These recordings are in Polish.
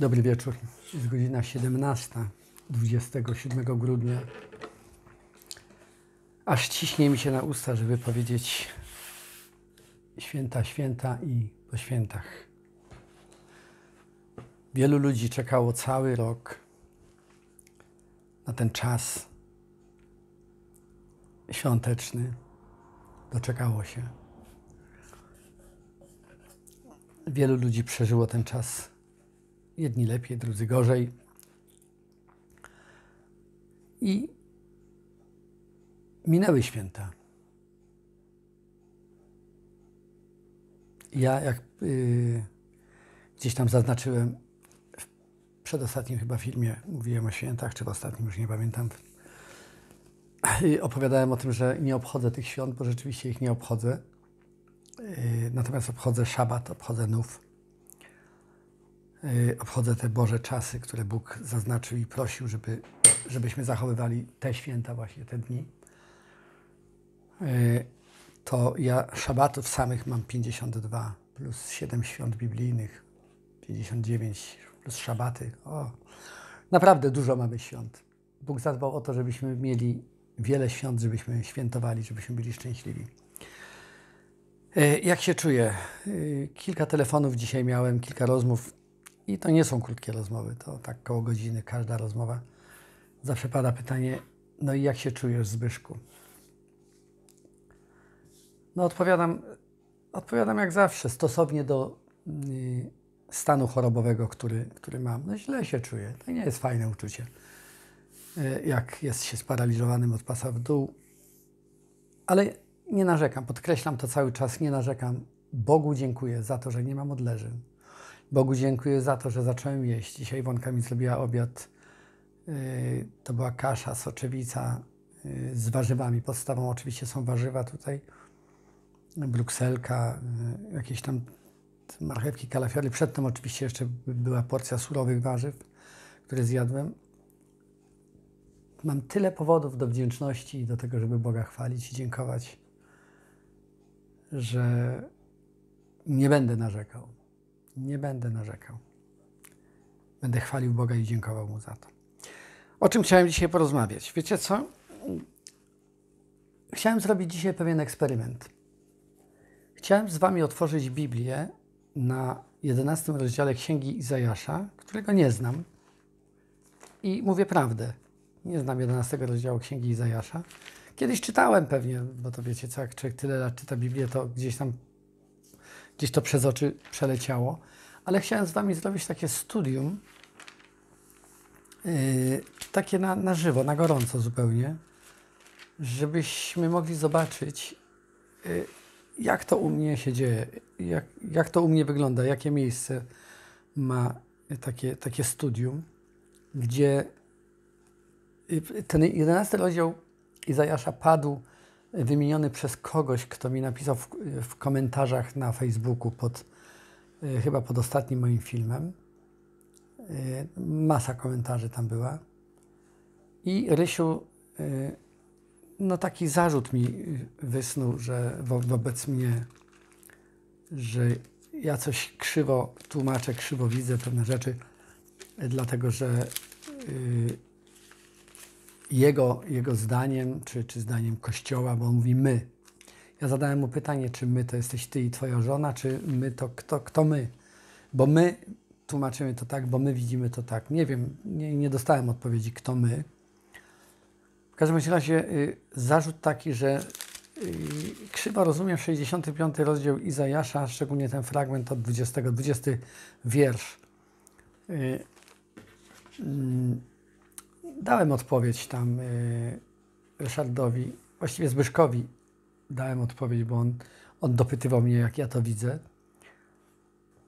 Dobry wieczór. Jest godzina 17, 27 grudnia. Aż ciśnie mi się na usta, żeby powiedzieć święta, święta i po świętach. Wielu ludzi czekało cały rok na ten czas świąteczny. Doczekało się. Wielu ludzi przeżyło ten czas jedni lepiej, drudzy gorzej. I minęły święta. Ja, jak yy, gdzieś tam zaznaczyłem, w przedostatnim chyba filmie mówiłem o świętach, czy w ostatnim, już nie pamiętam. I opowiadałem o tym, że nie obchodzę tych świąt, bo rzeczywiście ich nie obchodzę. Yy, natomiast obchodzę szabat, obchodzę nów Y, obchodzę te Boże czasy, które Bóg zaznaczył i prosił, żeby, żebyśmy zachowywali te święta właśnie, te dni, y, to ja szabatów samych mam 52 plus 7 świąt biblijnych, 59 plus szabaty. O, naprawdę dużo mamy świąt. Bóg zadbał o to, żebyśmy mieli wiele świąt, żebyśmy świętowali, żebyśmy byli szczęśliwi. Y, jak się czuję? Kilka telefonów dzisiaj miałem, kilka rozmów i to nie są krótkie rozmowy, to tak koło godziny każda rozmowa. Zawsze pada pytanie, no i jak się czujesz Zbyszku? No odpowiadam, odpowiadam jak zawsze, stosownie do y, stanu chorobowego, który, który mam. No źle się czuję, to nie jest fajne uczucie, y, jak jest się sparaliżowanym od pasa w dół. Ale nie narzekam, podkreślam to cały czas, nie narzekam. Bogu dziękuję za to, że nie mam odleży. Bogu dziękuję za to, że zacząłem jeść. Dzisiaj Iwonka mi zrobiła obiad. Y, to była kasza, soczewica y, z warzywami. Podstawą oczywiście są warzywa tutaj. Brukselka, y, jakieś tam marchewki, kalafiory. Przedtem oczywiście jeszcze była porcja surowych warzyw, które zjadłem. Mam tyle powodów do wdzięczności i do tego, żeby Boga chwalić i dziękować, że nie będę narzekał nie będę narzekał. Będę chwalił Boga i dziękował Mu za to. O czym chciałem dzisiaj porozmawiać? Wiecie co? Chciałem zrobić dzisiaj pewien eksperyment. Chciałem z Wami otworzyć Biblię na 11 rozdziale Księgi Izajasza, którego nie znam. I mówię prawdę. Nie znam 11 rozdziału Księgi Izajasza. Kiedyś czytałem pewnie, bo to wiecie, co, jak człowiek tyle lat czyta Biblię, to gdzieś tam gdzieś to przez oczy przeleciało, ale chciałem z Wami zrobić takie studium, yy, takie na, na żywo, na gorąco zupełnie, żebyśmy mogli zobaczyć, yy, jak to u mnie się dzieje, jak, jak to u mnie wygląda, jakie miejsce ma takie, takie studium, gdzie yy, ten jedenasty rozdział Izajasza padł wymieniony przez kogoś, kto mi napisał w, w komentarzach na Facebooku pod, e, chyba pod ostatnim moim filmem. E, masa komentarzy tam była. I Rysiu, e, no taki zarzut mi wysnuł, że wo wobec mnie, że ja coś krzywo tłumaczę, krzywo widzę pewne rzeczy, dlatego że jego, jego zdaniem, czy, czy zdaniem Kościoła, bo on mówi my. Ja zadałem mu pytanie, czy my to jesteś ty i twoja żona, czy my to kto, kto my? Bo my tłumaczymy to tak, bo my widzimy to tak. Nie wiem, nie, nie dostałem odpowiedzi, kto my. W każdym razie y, zarzut taki, że y, krzywo rozumiem 65 rozdział Izajasza, szczególnie ten fragment od 20, 20 wiersz. Y, y dałem odpowiedź tam y, Ryszardowi, właściwie Zbyszkowi dałem odpowiedź, bo on, on dopytywał mnie, jak ja to widzę.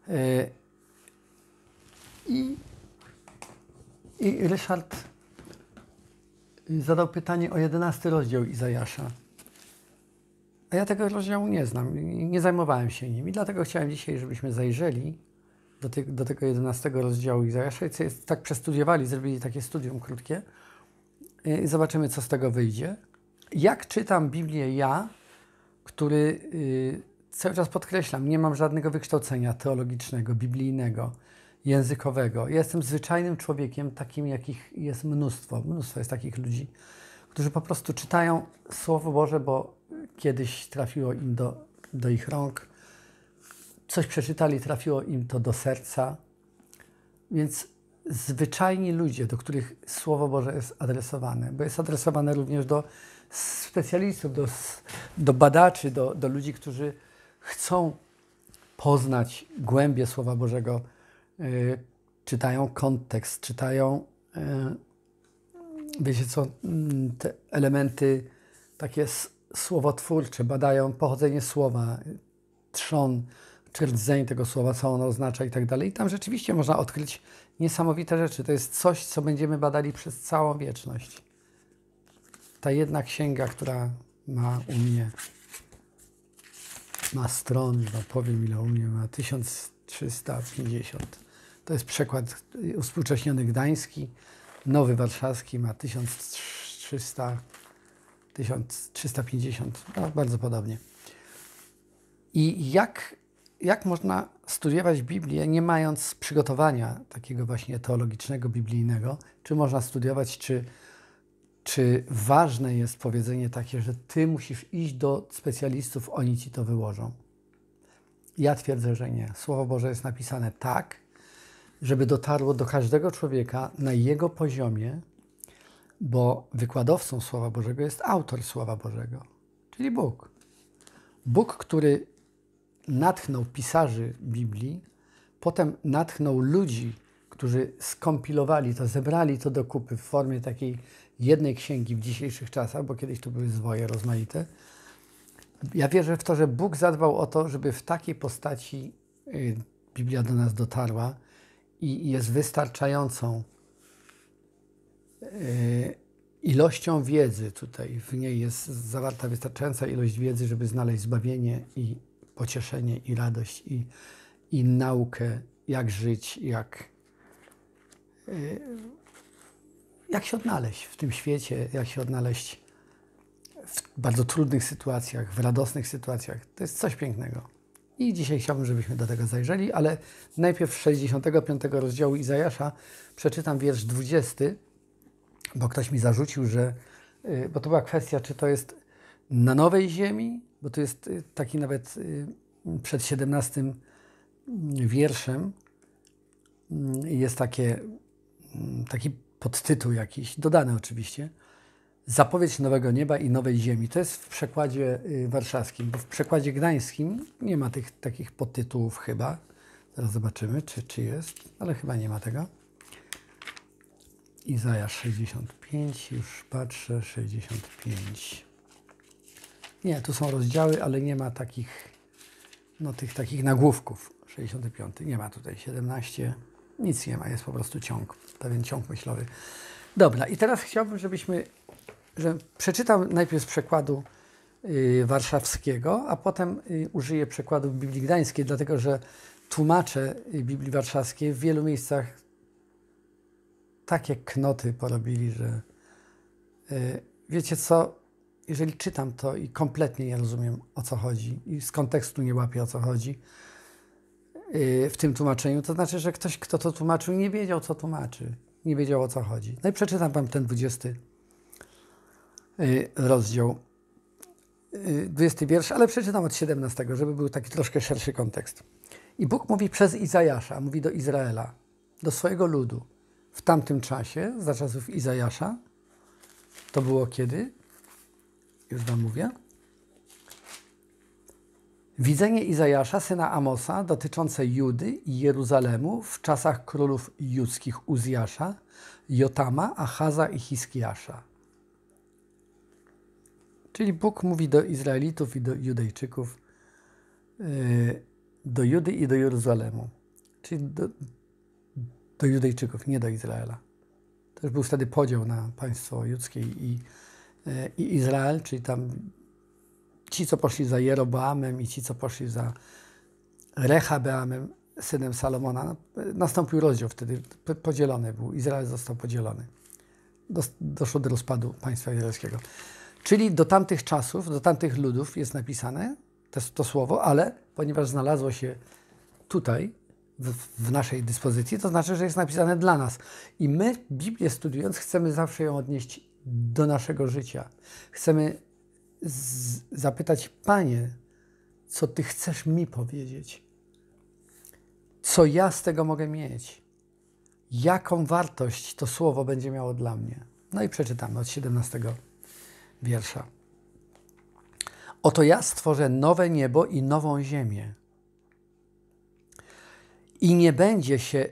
Y, I, I Ryszard y, zadał pytanie o jedenasty rozdział Izajasza. A ja tego rozdziału nie znam, nie zajmowałem się nim i dlatego chciałem dzisiaj, żebyśmy zajrzeli do, do tego 11 rozdziału Izajasza i tak przestudiowali, zrobili takie studium krótkie y, i zobaczymy, co z tego wyjdzie. Jak czytam Biblię ja, który yy, cały czas podkreślam, nie mam żadnego wykształcenia teologicznego, biblijnego, językowego. jestem zwyczajnym człowiekiem, takim jakich jest mnóstwo. Mnóstwo jest takich ludzi, którzy po prostu czytają Słowo Boże, bo kiedyś trafiło im do, do ich rąk coś przeczytali, trafiło im to do serca. Więc zwyczajni ludzie, do których Słowo Boże jest adresowane, bo jest adresowane również do specjalistów, do, do badaczy, do, do ludzi, którzy chcą poznać głębie Słowa Bożego, yy, czytają kontekst, czytają, yy, wiecie co, mm, te elementy takie słowotwórcze, badają pochodzenie słowa, trzon, czy rdzeń tego słowa, co ono oznacza i tak dalej. I tam rzeczywiście można odkryć niesamowite rzeczy. To jest coś, co będziemy badali przez całą wieczność. Ta jedna księga, która ma u mnie, ma stron, bo powiem ile u mnie ma, 1350. To jest przekład uspółcześniony gdański, nowy warszawski ma 1300, 1350, no, bardzo podobnie. I jak jak można studiować Biblię, nie mając przygotowania takiego właśnie teologicznego, biblijnego? Czy można studiować, czy, czy ważne jest powiedzenie takie, że ty musisz iść do specjalistów, oni ci to wyłożą? Ja twierdzę, że nie. Słowo Boże jest napisane tak, żeby dotarło do każdego człowieka na jego poziomie, bo wykładowcą Słowa Bożego jest autor Słowa Bożego, czyli Bóg. Bóg, który natchnął pisarzy Biblii, potem natchnął ludzi, którzy skompilowali to, zebrali to do kupy w formie takiej jednej księgi w dzisiejszych czasach, bo kiedyś to były zwoje rozmaite. Ja wierzę w to, że Bóg zadbał o to, żeby w takiej postaci y, Biblia do nas dotarła i jest wystarczającą y, ilością wiedzy tutaj. W niej jest zawarta wystarczająca ilość wiedzy, żeby znaleźć zbawienie i, pocieszenie i radość i, i naukę, jak żyć, jak, e, jak się odnaleźć w tym świecie, jak się odnaleźć w bardzo trudnych sytuacjach, w radosnych sytuacjach. To jest coś pięknego. I dzisiaj chciałbym, żebyśmy do tego zajrzeli, ale najpierw 65 rozdziału Izajasza przeczytam wiersz 20, bo ktoś mi zarzucił, że, e, bo to była kwestia, czy to jest na nowej ziemi, bo to jest y, taki nawet y, przed 17 mm, wierszem mm, jest takie, mm, taki podtytuł jakiś, dodany oczywiście, Zapowiedź nowego nieba i nowej ziemi. To jest w przekładzie y, warszawskim, bo w przekładzie gdańskim nie ma tych takich podtytułów chyba. Zaraz zobaczymy, czy, czy jest, ale chyba nie ma tego. Izajasz 65, już patrzę, 65. Nie, tu są rozdziały, ale nie ma takich, no tych takich nagłówków. 65. Nie ma tutaj 17. Nic nie ma, jest po prostu ciąg, pewien ciąg myślowy. Dobra, i teraz chciałbym, żebyśmy, że przeczytam najpierw z przekładu y, warszawskiego, a potem y, użyję przekładów Biblii Gdańskiej, dlatego że tłumaczę y, Biblii Warszawskiej w wielu miejscach takie knoty porobili, że y, wiecie co, jeżeli czytam to i kompletnie nie rozumiem o co chodzi i z kontekstu nie łapię o co chodzi y, w tym tłumaczeniu, to znaczy, że ktoś, kto to tłumaczył, nie wiedział co tłumaczy, nie wiedział o co chodzi. No i przeczytam Wam ten 20 y, rozdział, yy, 20 wiersz, ale przeczytam od 17, żeby był taki troszkę szerszy kontekst. I Bóg mówi przez Izajasza, mówi do Izraela, do swojego ludu. W tamtym czasie, za czasów Izajasza, to było kiedy? Już Wam mówię. Widzenie Izajasza, syna Amosa, dotyczące Judy i Jeruzalemu w czasach królów judzkich Uzjasza, Jotama, Achaza i Hiskiasza. Czyli Bóg mówi do Izraelitów i do Judejczyków, yy, do Judy i do Jeruzalemu. Czyli do, do Judejczyków, nie do Izraela. już był wtedy podział na państwo judzkie i i Izrael, czyli tam ci, co poszli za Jeroboamem i ci, co poszli za Rehabeamem, synem Salomona, nastąpił rozdział wtedy, podzielony był, Izrael został podzielony. Doszło do rozpadu państwa izraelskiego. Czyli do tamtych czasów, do tamtych ludów jest napisane to, to słowo, ale ponieważ znalazło się tutaj, w, w, naszej dyspozycji, to znaczy, że jest napisane dla nas. I my, Biblię studiując, chcemy zawsze ją odnieść do naszego życia. Chcemy zapytać, Panie, co Ty chcesz mi powiedzieć? Co ja z tego mogę mieć? Jaką wartość to słowo będzie miało dla mnie? No i przeczytamy od 17 wiersza. Oto ja stworzę nowe niebo i nową ziemię. I nie będzie się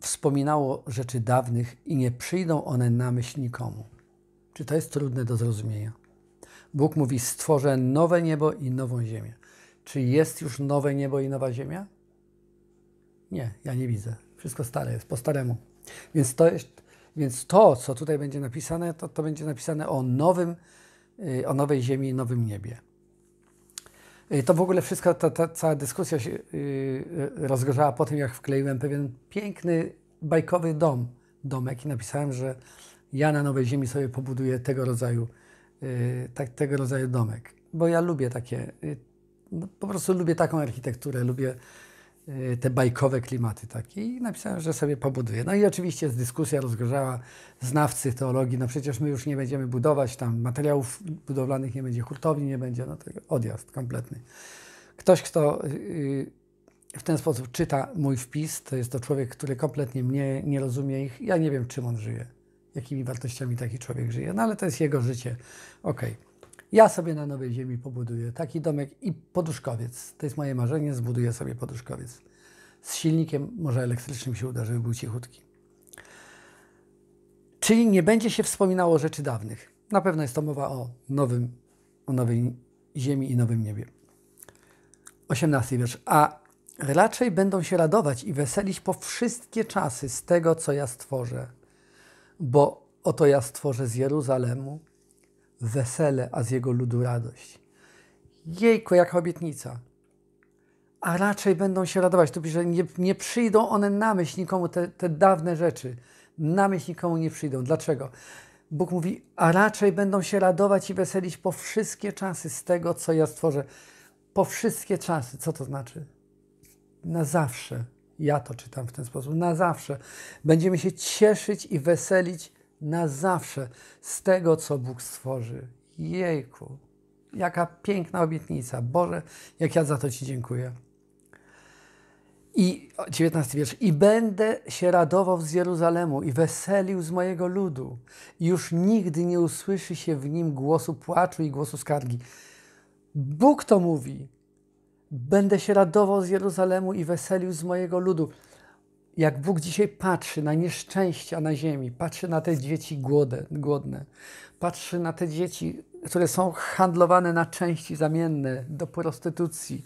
wspominało rzeczy dawnych, i nie przyjdą one na myśl nikomu. Czy to jest trudne do zrozumienia? Bóg mówi: Stworzę nowe niebo i nową ziemię. Czy jest już nowe niebo i nowa ziemia? Nie, ja nie widzę. Wszystko stare jest, po staremu. Więc to, jest, więc to co tutaj będzie napisane, to, to będzie napisane o nowym, y, o nowej ziemi i nowym niebie. Y, to w ogóle wszystko, ta, ta cała dyskusja się y, rozgorzała po tym, jak wkleiłem pewien piękny, bajkowy dom, domek i napisałem, że ja na Nowej Ziemi sobie pobuduję tego rodzaju, y, tak, tego rodzaju domek. Bo ja lubię takie, y, no, po prostu lubię taką architekturę, lubię y, te bajkowe klimaty takie i napisałem, że sobie pobuduję. No i oczywiście dyskusja rozgorzała znawcy teologii, no przecież my już nie będziemy budować tam materiałów budowlanych, nie będzie hurtowni, nie będzie, no to odjazd kompletny. Ktoś, kto w ten sposób czyta mój wpis, to jest to człowiek, który kompletnie mnie nie rozumie ich, ja nie wiem czym on żyje jakimi wartościami taki człowiek żyje. No ale to jest jego życie. Okej. Okay. Ja sobie na Nowej Ziemi pobuduję taki domek i poduszkowiec. To jest moje marzenie, zbuduję sobie poduszkowiec. Z silnikiem, może elektrycznym się uda, żeby był cichutki. Czyli nie będzie się wspominało rzeczy dawnych. Na pewno jest to mowa o, nowym, o nowej ziemi i nowym niebie. 18 wiersz. A raczej będą się radować i weselić po wszystkie czasy z tego, co ja stworzę bo oto ja stworzę z Jeruzalemu wesele, a z jego ludu radość. Jejku, jaka obietnica. A raczej będą się radować. To pisze, nie, nie przyjdą one na myśl nikomu, te, te dawne rzeczy. Na myśl nikomu nie przyjdą. Dlaczego? Bóg mówi, a raczej będą się radować i weselić po wszystkie czasy z tego, co ja stworzę. Po wszystkie czasy. Co to znaczy? Na zawsze ja to czytam w ten sposób, na zawsze. Będziemy się cieszyć i weselić na zawsze z tego, co Bóg stworzy. Jejku, jaka piękna obietnica. Boże, jak ja za to Ci dziękuję. I 19 wiersz. I będę się radował z Jeruzalemu i weselił z mojego ludu. już nigdy nie usłyszy się w nim głosu płaczu i głosu skargi. Bóg to mówi. Będę się radował z Jeruzalemu i weselił z mojego ludu. Jak Bóg dzisiaj patrzy na nieszczęścia na ziemi, patrzy na te dzieci głodne, głodne patrzy na te dzieci, które są handlowane na części zamienne do prostytucji,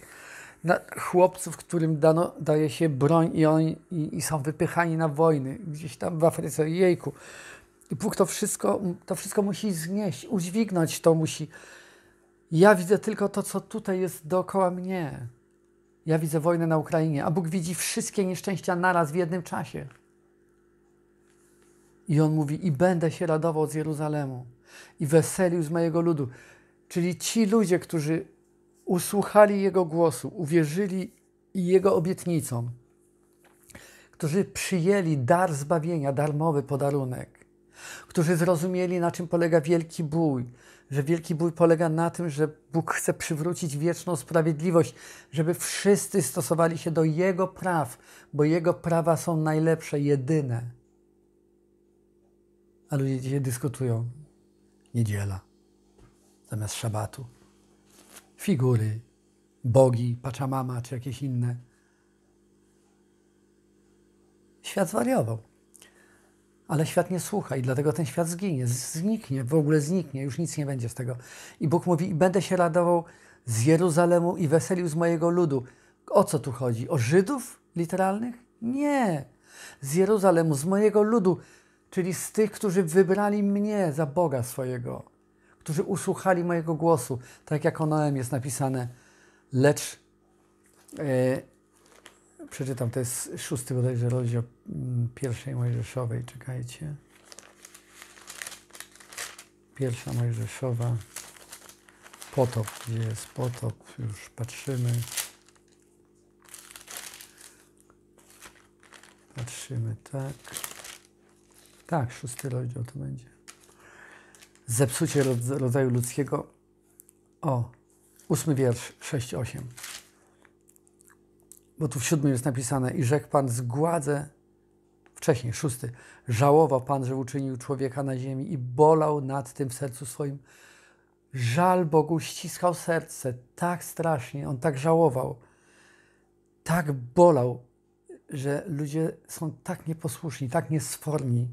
na chłopców, którym dano, daje się broń i, oni, i, i są wypychani na wojny, gdzieś tam w Afryce, jejku. I Bóg to wszystko, to wszystko musi znieść, udźwignąć to musi ja widzę tylko to, co tutaj jest dookoła mnie. Ja widzę wojnę na Ukrainie, a Bóg widzi wszystkie nieszczęścia naraz w jednym czasie. I on mówi: I będę się radował z Jeruzalemu i weselił z mojego ludu. Czyli ci ludzie, którzy usłuchali jego głosu, uwierzyli jego obietnicom, którzy przyjęli dar zbawienia, darmowy podarunek, którzy zrozumieli, na czym polega wielki bój, że wielki bój polega na tym, że Bóg chce przywrócić wieczną sprawiedliwość, żeby wszyscy stosowali się do Jego praw, bo Jego prawa są najlepsze, jedyne. A ludzie dzisiaj dyskutują. Niedziela zamiast szabatu. Figury, bogi, paczamama czy jakieś inne. Świat zwariował ale świat nie słucha i dlatego ten świat zginie, zniknie, w ogóle zniknie, już nic nie będzie z tego. I Bóg mówi, i będę się radował z Jeruzalemu i weselił z mojego ludu. O co tu chodzi? O Żydów literalnych? Nie. Z Jeruzalemu, z mojego ludu, czyli z tych, którzy wybrali mnie za Boga swojego, którzy usłuchali mojego głosu, tak jak o Noem jest napisane. Lecz... Yy, przeczytam, to jest szósty bodajże rozdział mm, pierwszej Mojżeszowej, czekajcie. Pierwsza Mojżeszowa, potop, gdzie jest potop, już patrzymy. Patrzymy, tak. Tak, szósty rozdział to będzie. Zepsucie rodzaju ludzkiego. O, ósmy wiersz, sześć osiem bo tu w siódmym jest napisane, i rzekł Pan, zgładzę, wcześniej, szósty, żałował Pan, że uczynił człowieka na ziemi i bolał nad tym w sercu swoim. Żal Bogu ściskał serce tak strasznie, on tak żałował, tak bolał, że ludzie są tak nieposłuszni, tak niesforni.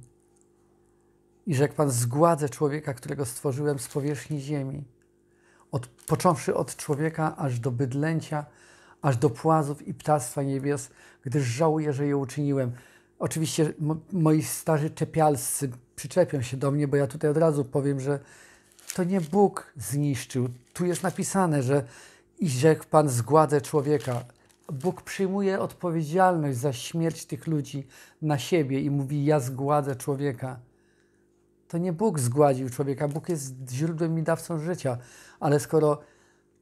I rzekł Pan, zgładzę człowieka, którego stworzyłem z powierzchni ziemi, od, począwszy od człowieka aż do bydlęcia, aż do płazów i ptactwa niebios, gdyż żałuję, że je uczyniłem. Oczywiście moi starzy czepialscy przyczepią się do mnie, bo ja tutaj od razu powiem, że to nie Bóg zniszczył. Tu jest napisane, że i rzekł Pan zgładzę człowieka. Bóg przyjmuje odpowiedzialność za śmierć tych ludzi na siebie i mówi: Ja zgładzę człowieka. To nie Bóg zgładził człowieka, Bóg jest źródłem i dawcą życia, ale skoro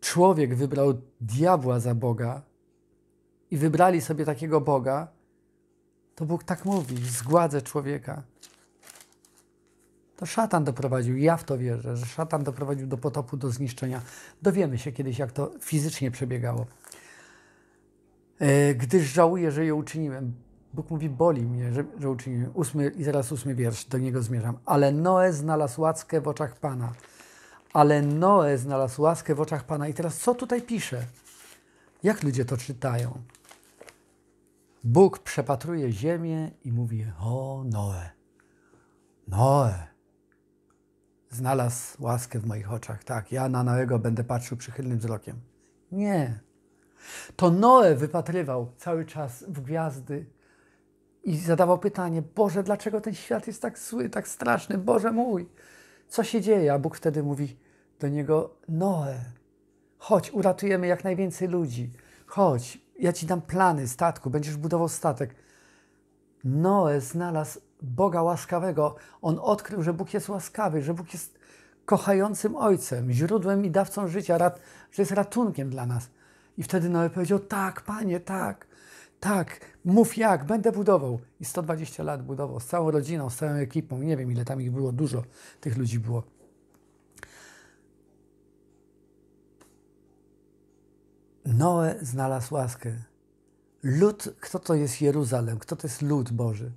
człowiek wybrał diabła za Boga i wybrali sobie takiego Boga, to Bóg tak mówi: zgładzę człowieka. To szatan doprowadził, ja w to wierzę, że szatan doprowadził do potopu, do zniszczenia. Dowiemy się kiedyś, jak to fizycznie przebiegało. E, gdyż żałuję, że je uczyniłem. Bóg mówi, boli mnie, że, że uczyniłem. Ósmy, I zaraz ósmy wiersz, do niego zmierzam. Ale Noe znalazł łaskę w oczach Pana. Ale Noe znalazł łaskę w oczach Pana. I teraz co tutaj pisze? Jak ludzie to czytają? Bóg przepatruje ziemię i mówi: O, Noe, Noe, znalazł łaskę w moich oczach. Tak, ja na Noego będę patrzył przychylnym wzrokiem. Nie. To Noe wypatrywał cały czas w gwiazdy i zadawał pytanie: Boże, dlaczego ten świat jest tak zły, tak straszny? Boże mój, co się dzieje? A Bóg wtedy mówi: do niego: Noe, chodź, uratujemy jak najwięcej ludzi. Chodź, ja ci dam plany statku, będziesz budował statek. Noe znalazł Boga łaskawego. On odkrył, że Bóg jest łaskawy, że Bóg jest kochającym ojcem, źródłem i dawcą życia, rat, że jest ratunkiem dla nas. I wtedy Noe powiedział: Tak, panie, tak, tak, mów jak, będę budował. I 120 lat budował z całą rodziną, z całą ekipą. Nie wiem, ile tam ich było, dużo tych ludzi było. Noe znalazł łaskę. Lud, kto to jest Jeruzalem? Kto to jest lud Boży?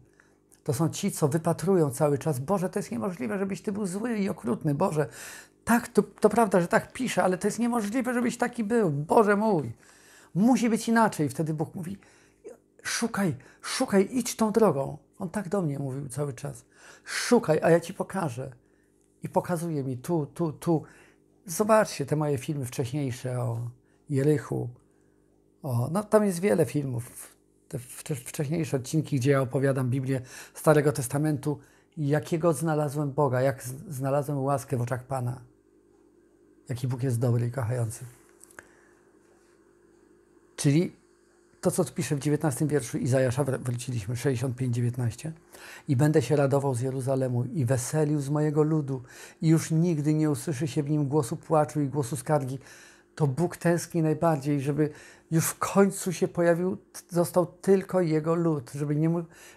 To są ci, co wypatrują cały czas. Boże, to jest niemożliwe, żebyś ty był zły i okrutny. Boże, tak, to, to prawda, że tak pisze, ale to jest niemożliwe, żebyś taki był. Boże mój, musi być inaczej. Wtedy Bóg mówi, szukaj, szukaj, idź tą drogą. On tak do mnie mówił cały czas. Szukaj, a ja ci pokażę. I pokazuje mi tu, tu, tu. Zobaczcie te moje filmy wcześniejsze o Jerichu. O, no, tam jest wiele filmów. Te wcześniejsze odcinki, gdzie ja opowiadam Biblię Starego Testamentu, jakiego znalazłem Boga, jak znalazłem łaskę w oczach Pana. Jaki Bóg jest dobry i kochający. Czyli to, co pisze w 19 wierszu Izajasza, wróciliśmy, 65-19. I będę się radował z Jeruzalemu i weselił z mojego ludu i już nigdy nie usłyszy się w nim głosu płaczu i głosu skargi, to Bóg tęskni najbardziej, żeby już w końcu się pojawił, został tylko Jego lud, żeby nie,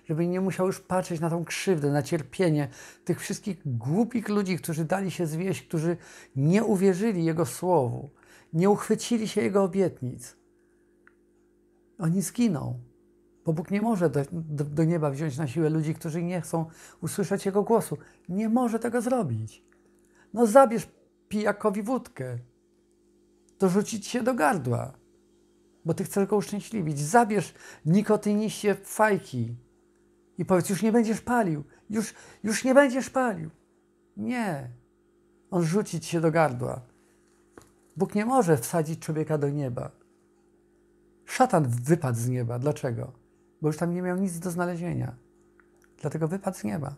żeby nie musiał już patrzeć na tą krzywdę, na cierpienie tych wszystkich głupich ludzi, którzy dali się zwieść, którzy nie uwierzyli Jego słowu, nie uchwycili się Jego obietnic. Oni zginą, bo Bóg nie może do, do, do nieba wziąć na siłę ludzi, którzy nie chcą usłyszeć Jego głosu. Nie może tego zrobić. No zabierz pijakowi wódkę, to rzucić się do gardła, bo ty chcesz go uszczęśliwić. Zabierz nikotyniście fajki i powiedz, już nie będziesz palił, już, już nie będziesz palił. Nie. On rzucić się do gardła. Bóg nie może wsadzić człowieka do nieba. Szatan wypadł z nieba. Dlaczego? Bo już tam nie miał nic do znalezienia. Dlatego wypadł z nieba.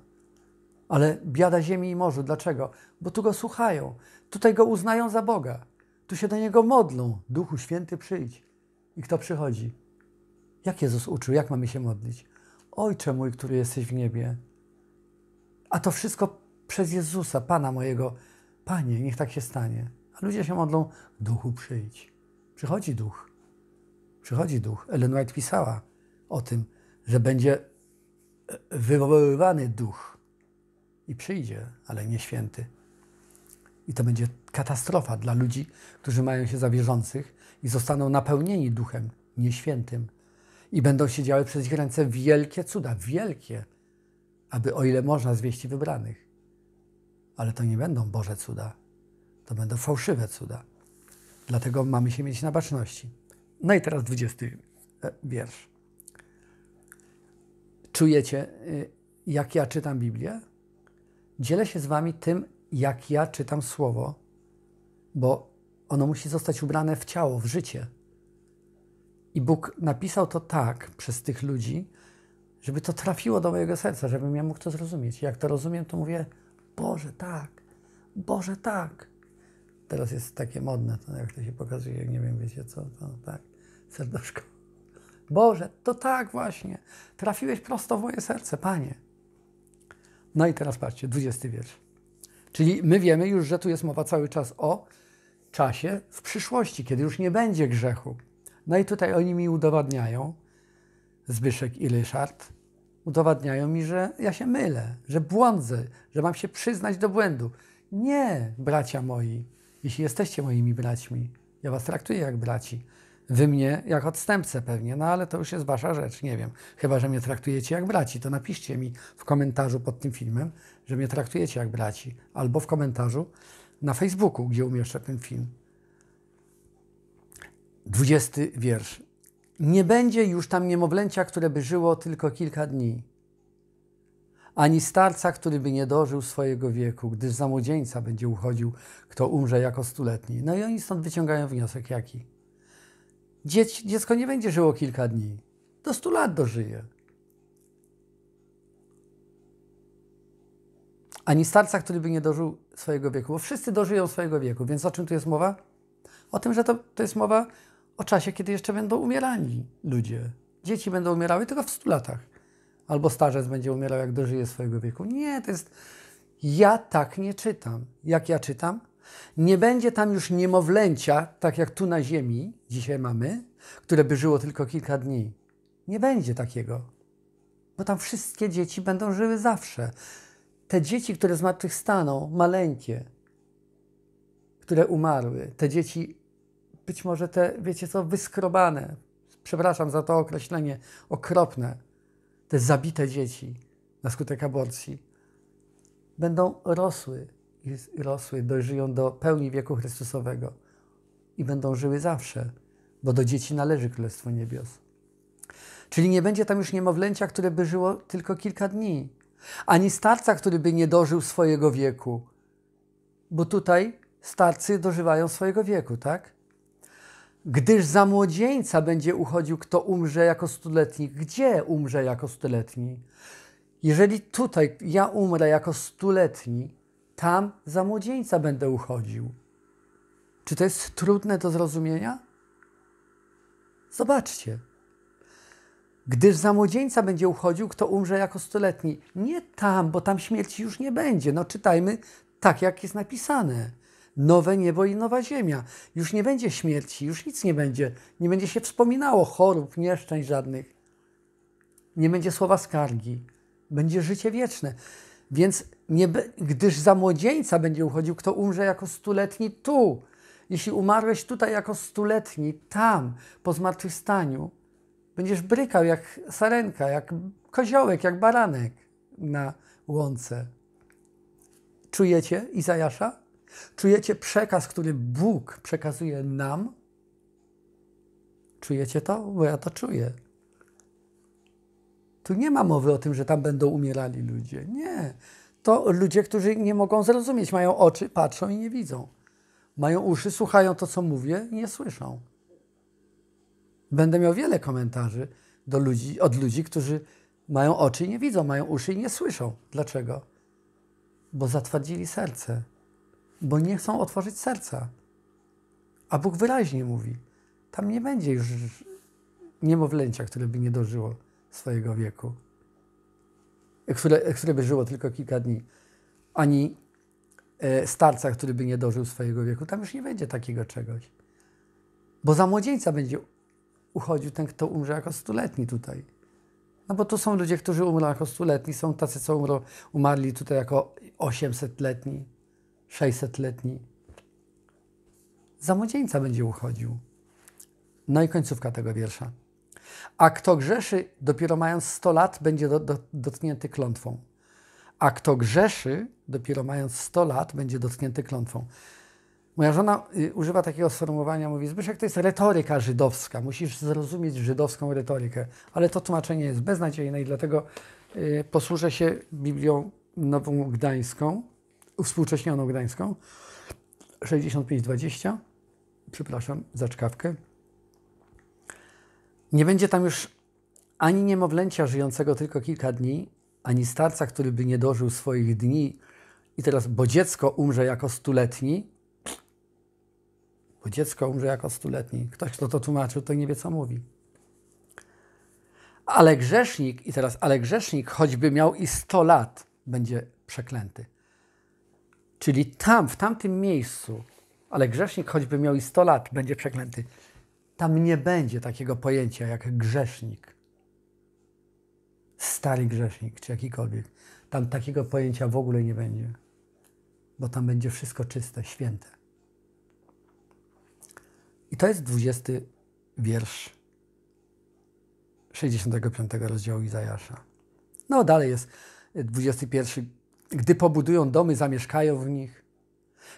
Ale biada ziemi i morzu. Dlaczego? Bo tu go słuchają. Tutaj go uznają za Boga. Tu się do Niego modlą. Duchu Święty przyjdź. I kto przychodzi? Jak Jezus uczył? Jak mamy się modlić? Ojcze mój, który jesteś w niebie. A to wszystko przez Jezusa, Pana mojego. Panie, niech tak się stanie. A ludzie się modlą, Duchu przyjdź. Przychodzi Duch. Przychodzi Duch. Ellen White pisała o tym, że będzie wywoływany Duch. I przyjdzie, ale nie święty. I to będzie katastrofa dla ludzi, którzy mają się za wierzących i zostaną napełnieni duchem nieświętym. I będą się działy przez ich ręce wielkie cuda, wielkie, aby o ile można zwieści wybranych. Ale to nie będą Boże cuda, to będą fałszywe cuda. Dlatego mamy się mieć na baczności. No i teraz dwudziesty e, wiersz. Czujecie, y, jak ja czytam Biblię? Dzielę się z Wami tym, jak ja czytam słowo, bo ono musi zostać ubrane w ciało, w życie. I Bóg napisał to tak przez tych ludzi, żeby to trafiło do mojego serca, żebym ja mógł to zrozumieć. Jak to rozumiem, to mówię: Boże, tak, Boże, tak. Teraz jest takie modne, to jak to się pokazuje, jak nie wiem, wiecie co, to tak, serduszko. Boże, to tak właśnie. Trafiłeś prosto w moje serce, panie. No i teraz patrzcie, 20 wiersz. Czyli my wiemy już, że tu jest mowa cały czas o czasie w przyszłości, kiedy już nie będzie grzechu. No i tutaj oni mi udowadniają, Zbyszek i Ryszard, udowadniają mi, że ja się mylę, że błądzę, że mam się przyznać do błędu. Nie, bracia moi, jeśli jesteście moimi braćmi, ja was traktuję jak braci Wy mnie jak odstępcę pewnie, no ale to już jest wasza rzecz, nie wiem. Chyba, że mnie traktujecie jak braci, to napiszcie mi w komentarzu pod tym filmem, że mnie traktujecie jak braci, albo w komentarzu na Facebooku, gdzie umieszczę ten film. Dwudziesty wiersz. Nie będzie już tam niemowlęcia, które by żyło tylko kilka dni, ani starca, który by nie dożył swojego wieku, gdyż za młodzieńca będzie uchodził, kto umrze jako stuletni. No i oni stąd wyciągają wniosek jaki? dziecko nie będzie żyło kilka dni. Do 100 lat dożyje. Ani starca, który by nie dożył swojego wieku, bo wszyscy dożyją swojego wieku. Więc o czym tu jest mowa? O tym, że to, to jest mowa o czasie, kiedy jeszcze będą umierali ludzie. Dzieci będą umierały tylko w 100 latach. Albo starzec będzie umierał, jak dożyje swojego wieku. Nie, to jest. Ja tak nie czytam. Jak ja czytam? Nie będzie tam już niemowlęcia, tak jak tu na ziemi dzisiaj mamy, które by żyło tylko kilka dni. Nie będzie takiego, bo tam wszystkie dzieci będą żyły zawsze. Te dzieci, które z staną, maleńkie, które umarły, te dzieci, być może te, wiecie co, wyskrobane, przepraszam za to określenie, okropne, te zabite dzieci na skutek aborcji, będą rosły, i rosły, dojrzyją do pełni wieku Chrystusowego i będą żyły zawsze, bo do dzieci należy Królestwo Niebios. Czyli nie będzie tam już niemowlęcia, które by żyło tylko kilka dni, ani starca, który by nie dożył swojego wieku, bo tutaj starcy dożywają swojego wieku, tak? Gdyż za młodzieńca będzie uchodził, kto umrze jako stuletni. Gdzie umrze jako stuletni? Jeżeli tutaj ja umrę jako stuletni, tam za młodzieńca będę uchodził. Czy to jest trudne do zrozumienia? Zobaczcie. Gdyż za młodzieńca będzie uchodził, kto umrze jako stuletni. Nie tam, bo tam śmierci już nie będzie. No czytajmy tak, jak jest napisane. Nowe niebo i nowa ziemia. Już nie będzie śmierci, już nic nie będzie. Nie będzie się wspominało chorób, nieszczęść żadnych. Nie będzie słowa skargi. Będzie życie wieczne. Więc nie, gdyż za młodzieńca będzie uchodził, kto umrze jako stuletni tu. Jeśli umarłeś tutaj jako stuletni, tam, po zmartwychwstaniu, będziesz brykał jak sarenka, jak koziołek, jak baranek na łące. Czujecie Izajasza? Czujecie przekaz, który Bóg przekazuje nam? Czujecie to? Bo ja to czuję. Tu nie ma mowy o tym, że tam będą umierali ludzie. Nie to ludzie, którzy nie mogą zrozumieć, mają oczy, patrzą i nie widzą. Mają uszy, słuchają to, co mówię i nie słyszą. Będę miał wiele komentarzy do ludzi, od ludzi, którzy mają oczy i nie widzą, mają uszy i nie słyszą. Dlaczego? Bo zatwardzili serce, bo nie chcą otworzyć serca. A Bóg wyraźnie mówi: tam nie będzie już niemowlęcia, które by nie dożyło swojego wieku które, które by żyło tylko kilka dni, ani e, starca, który by nie dożył swojego wieku. Tam już nie będzie takiego czegoś. Bo za młodzieńca będzie uchodził ten, kto umrze jako stuletni tutaj. No bo to są ludzie, którzy umrą jako stuletni, są tacy, co umrą, umarli tutaj jako 800-letni, 600-letni. Za młodzieńca będzie uchodził. No i końcówka tego wiersza. A kto grzeszy, dopiero mając 100 lat, będzie do, do, dotknięty klątwą. A kto grzeszy, dopiero mając 100 lat, będzie dotknięty klątwą. Moja żona y, używa takiego sformułowania, mówi, Zbyszek, to jest retoryka żydowska, musisz zrozumieć żydowską retorykę. Ale to tłumaczenie jest beznadziejne i dlatego y, posłużę się Biblią Nową Gdańską, uwspółcześnioną Gdańską, 65-20, przepraszam za czkawkę. Nie będzie tam już ani niemowlęcia żyjącego tylko kilka dni, ani starca, który by nie dożył swoich dni i teraz, bo dziecko umrze jako stuletni, bo dziecko umrze jako stuletni. Ktoś, kto to tłumaczył, to nie wie, co mówi. Ale grzesznik, i teraz, ale grzesznik, choćby miał i 100 lat, będzie przeklęty. Czyli tam, w tamtym miejscu, ale grzesznik, choćby miał i 100 lat, będzie przeklęty. Tam nie będzie takiego pojęcia jak grzesznik, stary grzesznik czy jakikolwiek. Tam takiego pojęcia w ogóle nie będzie, bo tam będzie wszystko czyste, święte. I to jest 20 wiersz 65 rozdziału Izajasza. No dalej jest 21. Gdy pobudują domy, zamieszkają w nich.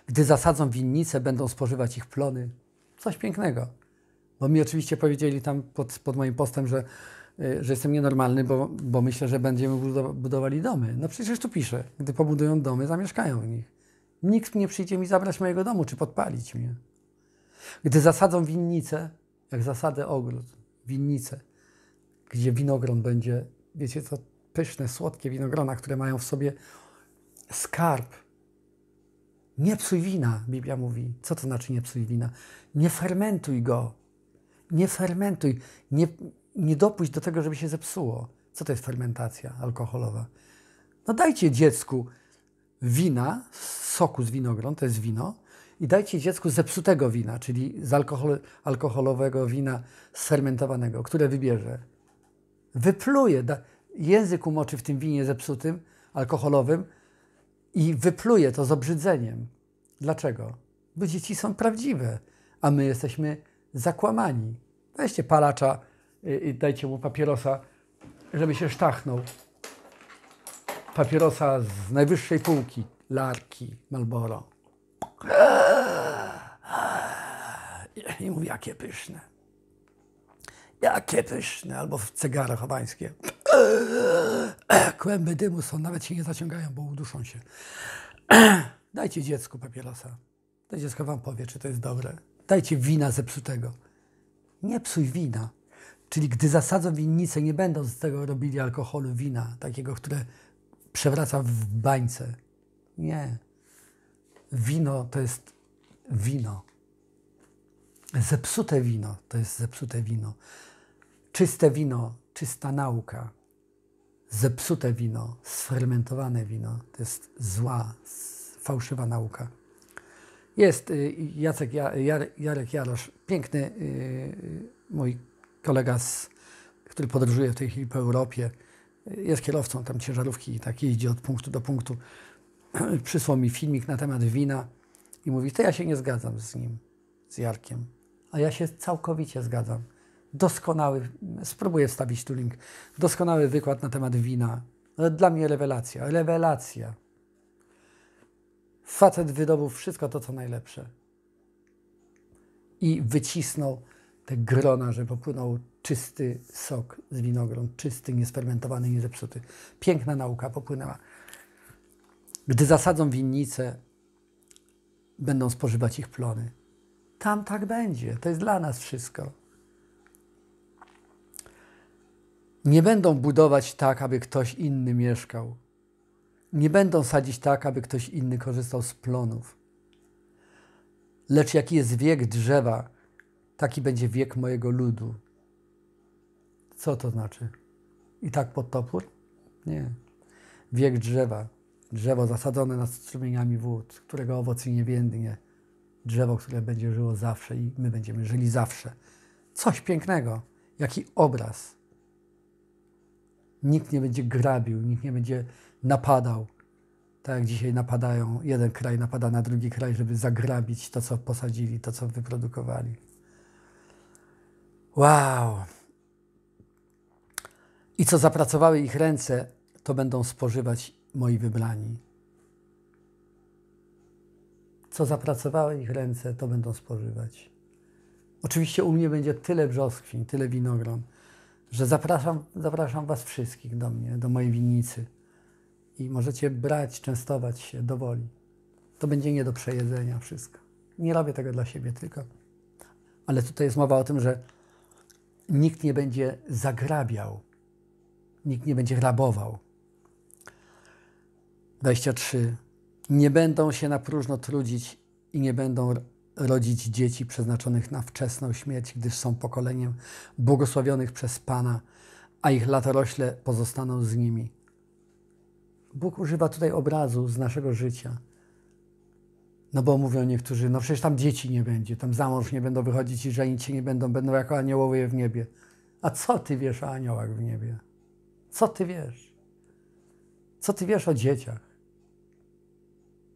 Gdy zasadzą winnice, będą spożywać ich plony. Coś pięknego. Bo mi oczywiście powiedzieli tam pod, pod moim postem, że, y, że jestem nienormalny, bo, bo myślę, że będziemy budowali domy. No przecież tu pisze, gdy pobudują domy, zamieszkają w nich. Nikt nie przyjdzie mi zabrać mojego domu czy podpalić mnie. Gdy zasadzą winnicę, jak zasadę ogród, winnicę, gdzie winogron będzie, wiecie co, pyszne, słodkie winogrona, które mają w sobie skarb. Nie psuj wina, Biblia mówi. Co to znaczy nie psuj wina? Nie fermentuj go nie fermentuj, nie, nie dopuść do tego, żeby się zepsuło. Co to jest fermentacja alkoholowa? No dajcie dziecku wina, soku z winogron, to jest wino, i dajcie dziecku zepsutego wina, czyli z alkohol, alkoholowego wina sfermentowanego, które wybierze. Wypluje, da, język umoczy w tym winie zepsutym, alkoholowym i wypluje to z obrzydzeniem. Dlaczego? Bo dzieci są prawdziwe, a my jesteśmy zakłamani weźcie palacza i dajcie mu papierosa, żeby się sztachnął. Papierosa z najwyższej półki, larki, Malboro. I mówi, jakie pyszne. Jakie pyszne. Albo w cegara chowańskie. Kłęby dymu są, nawet się nie zaciągają, bo uduszą się. Dajcie dziecku papierosa. To dziecko wam powie, czy to jest dobre. Dajcie wina zepsutego nie psuj wina. Czyli gdy zasadzą winnicę, nie będą z tego robili alkoholu wina, takiego, które przewraca w bańce. Nie. Wino to jest wino. Zepsute wino to jest zepsute wino. Czyste wino, czysta nauka. Zepsute wino, sfermentowane wino to jest zła, fałszywa nauka. Jest y, Jacek, Jarek Jarosz, piękny y, y, mój kolega, z, który podróżuje w tej chwili po Europie. Jest kierowcą tam ciężarówki i tak jeździ od punktu do punktu. Przysłał mi filmik na temat wina i mówi, to ja się nie zgadzam z nim, z Jarkiem. A ja się całkowicie zgadzam. Doskonały, spróbuję wstawić tu link, doskonały wykład na temat wina. Dla mnie rewelacja, rewelacja. Facet wydobył wszystko to, co najlepsze. I wycisnął te grona, żeby popłynął czysty sok z winogron, czysty, niesfermentowany, niezepsuty. Piękna nauka popłynęła. Gdy zasadzą winnice, będą spożywać ich plony. Tam tak będzie. To jest dla nas wszystko. Nie będą budować tak, aby ktoś inny mieszkał nie będą sadzić tak, aby ktoś inny korzystał z plonów. Lecz jaki jest wiek drzewa, taki będzie wiek mojego ludu. Co to znaczy? I tak pod topór? Nie. Wiek drzewa. Drzewo zasadzone nad strumieniami wód, którego owoc nie więdnie. Drzewo, które będzie żyło zawsze i my będziemy żyli zawsze. Coś pięknego. Jaki obraz. Nikt nie będzie grabił, nikt nie będzie napadał, tak jak dzisiaj napadają, jeden kraj napada na drugi kraj, żeby zagrabić to, co posadzili, to, co wyprodukowali. Wow! I co zapracowały ich ręce, to będą spożywać moi wybrani. Co zapracowały ich ręce, to będą spożywać. Oczywiście u mnie będzie tyle brzoskwiń, tyle winogron, że zapraszam, zapraszam Was wszystkich do mnie, do mojej winnicy i możecie brać, częstować się do woli. To będzie nie do przejedzenia wszystko. Nie robię tego dla siebie tylko. Ale tutaj jest mowa o tym, że nikt nie będzie zagrabiał, nikt nie będzie rabował. 23. Nie będą się na próżno trudzić i nie będą rodzić dzieci przeznaczonych na wczesną śmierć, gdyż są pokoleniem błogosławionych przez Pana, a ich rośle pozostaną z nimi. Bóg używa tutaj obrazu z naszego życia. No bo mówią niektórzy, no przecież tam dzieci nie będzie, tam za mąż nie będą wychodzić i żenić się nie będą, będą jako aniołowie w niebie. A co ty wiesz o aniołach w niebie? Co ty wiesz? Co ty wiesz o dzieciach?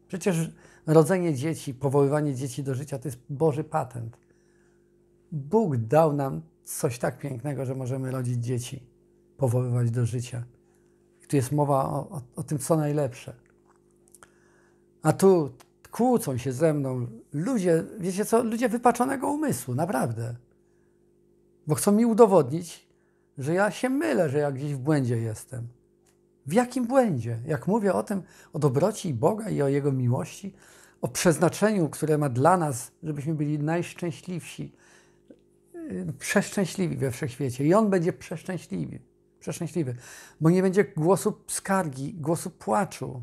Przecież rodzenie dzieci, powoływanie dzieci do życia to jest Boży patent. Bóg dał nam coś tak pięknego, że możemy rodzić dzieci, powoływać do życia. Tu jest mowa o, o, o tym, co najlepsze. A tu kłócą się ze mną ludzie, wiecie co, ludzie wypaczonego umysłu, naprawdę. Bo chcą mi udowodnić, że ja się mylę, że ja gdzieś w błędzie jestem. W jakim błędzie? Jak mówię o tym, o dobroci Boga i o Jego miłości, o przeznaczeniu, które ma dla nas, żebyśmy byli najszczęśliwsi, yy, przeszczęśliwi we wszechświecie. I On będzie przeszczęśliwy przeszczęśliwy, bo nie będzie głosu skargi, głosu płaczu.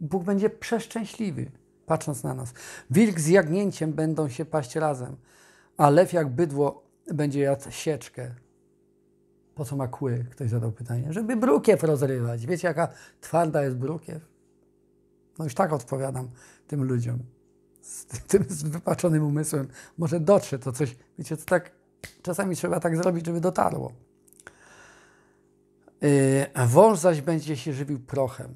Bóg będzie przeszczęśliwy, patrząc na nas. Wilk z jagnięciem będą się paść razem, a lew jak bydło będzie jadł sieczkę. Po co ma kły? Ktoś zadał pytanie. Żeby brukiew rozrywać. Wiecie, jaka twarda jest brukiew? No już tak odpowiadam tym ludziom. Z tym z wypaczonym umysłem. Może dotrze to coś. Wiecie, to tak czasami trzeba tak zrobić, żeby dotarło. Y, a wąż zaś będzie się żywił prochem.